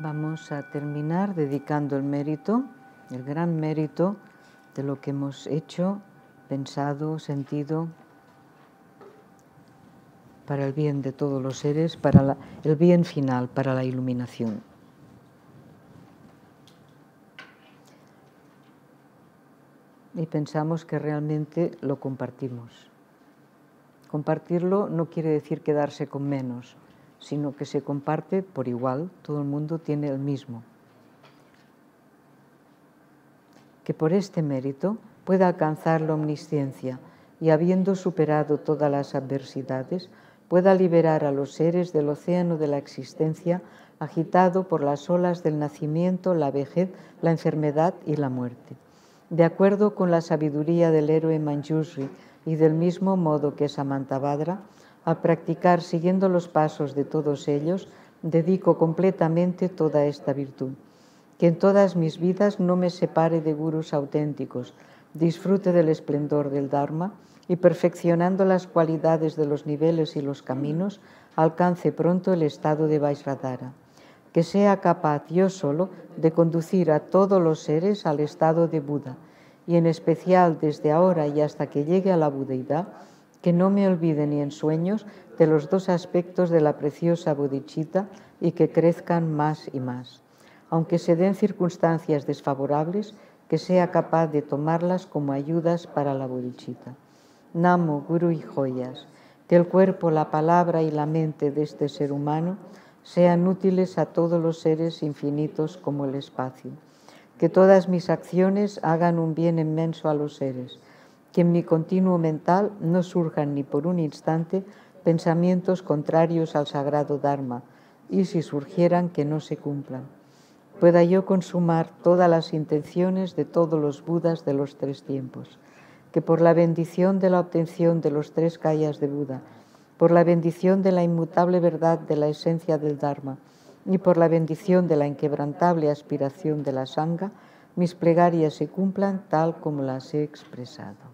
Vamos a terminar dedicando el mérito, el gran mérito de lo que hemos hecho, pensado, sentido, para el bien de todos los seres, para el bien final, para la iluminación. Y pensamos que realmente lo compartimos. Compartirlo no quiere decir quedarse con menos, sino que se comparte por igual, todo el mundo tiene el mismo. Que por este mérito pueda alcanzar la omnisciencia y habiendo superado todas las adversidades, pueda liberar a los seres del océano de la existencia agitado por las olas del nacimiento, la vejez, la enfermedad y la muerte. De acuerdo con la sabiduría del héroe Manjushri y del mismo modo que Samantabhadra, a practicar siguiendo los pasos de todos ellos, dedico completamente toda esta virtud. Que en todas mis vidas no me separe de gurus auténticos, disfrute del esplendor del Dharma y perfeccionando las cualidades de los niveles y los caminos, alcance pronto el estado de Vaisradhara. Que sea capaz yo solo de conducir a todos los seres al estado de Buda y en especial desde ahora y hasta que llegue a la budeidad, que no me olvide ni en sueños de los dos aspectos de la preciosa bodichita y que crezcan más y más. Aunque se den circunstancias desfavorables, que sea capaz de tomarlas como ayudas para la bodichita. Namo, Guru y joyas, que el cuerpo, la palabra y la mente de este ser humano sean útiles a todos los seres infinitos como el espacio. Que todas mis acciones hagan un bien inmenso a los seres que en mi continuo mental no surjan ni por un instante pensamientos contrarios al sagrado Dharma, y si surgieran que no se cumplan. Pueda yo consumar todas las intenciones de todos los Budas de los tres tiempos, que por la bendición de la obtención de los tres callas de Buda, por la bendición de la inmutable verdad de la esencia del Dharma y por la bendición de la inquebrantable aspiración de la Sangha, mis plegarias se cumplan tal como las he expresado.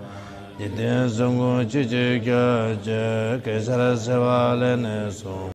yidin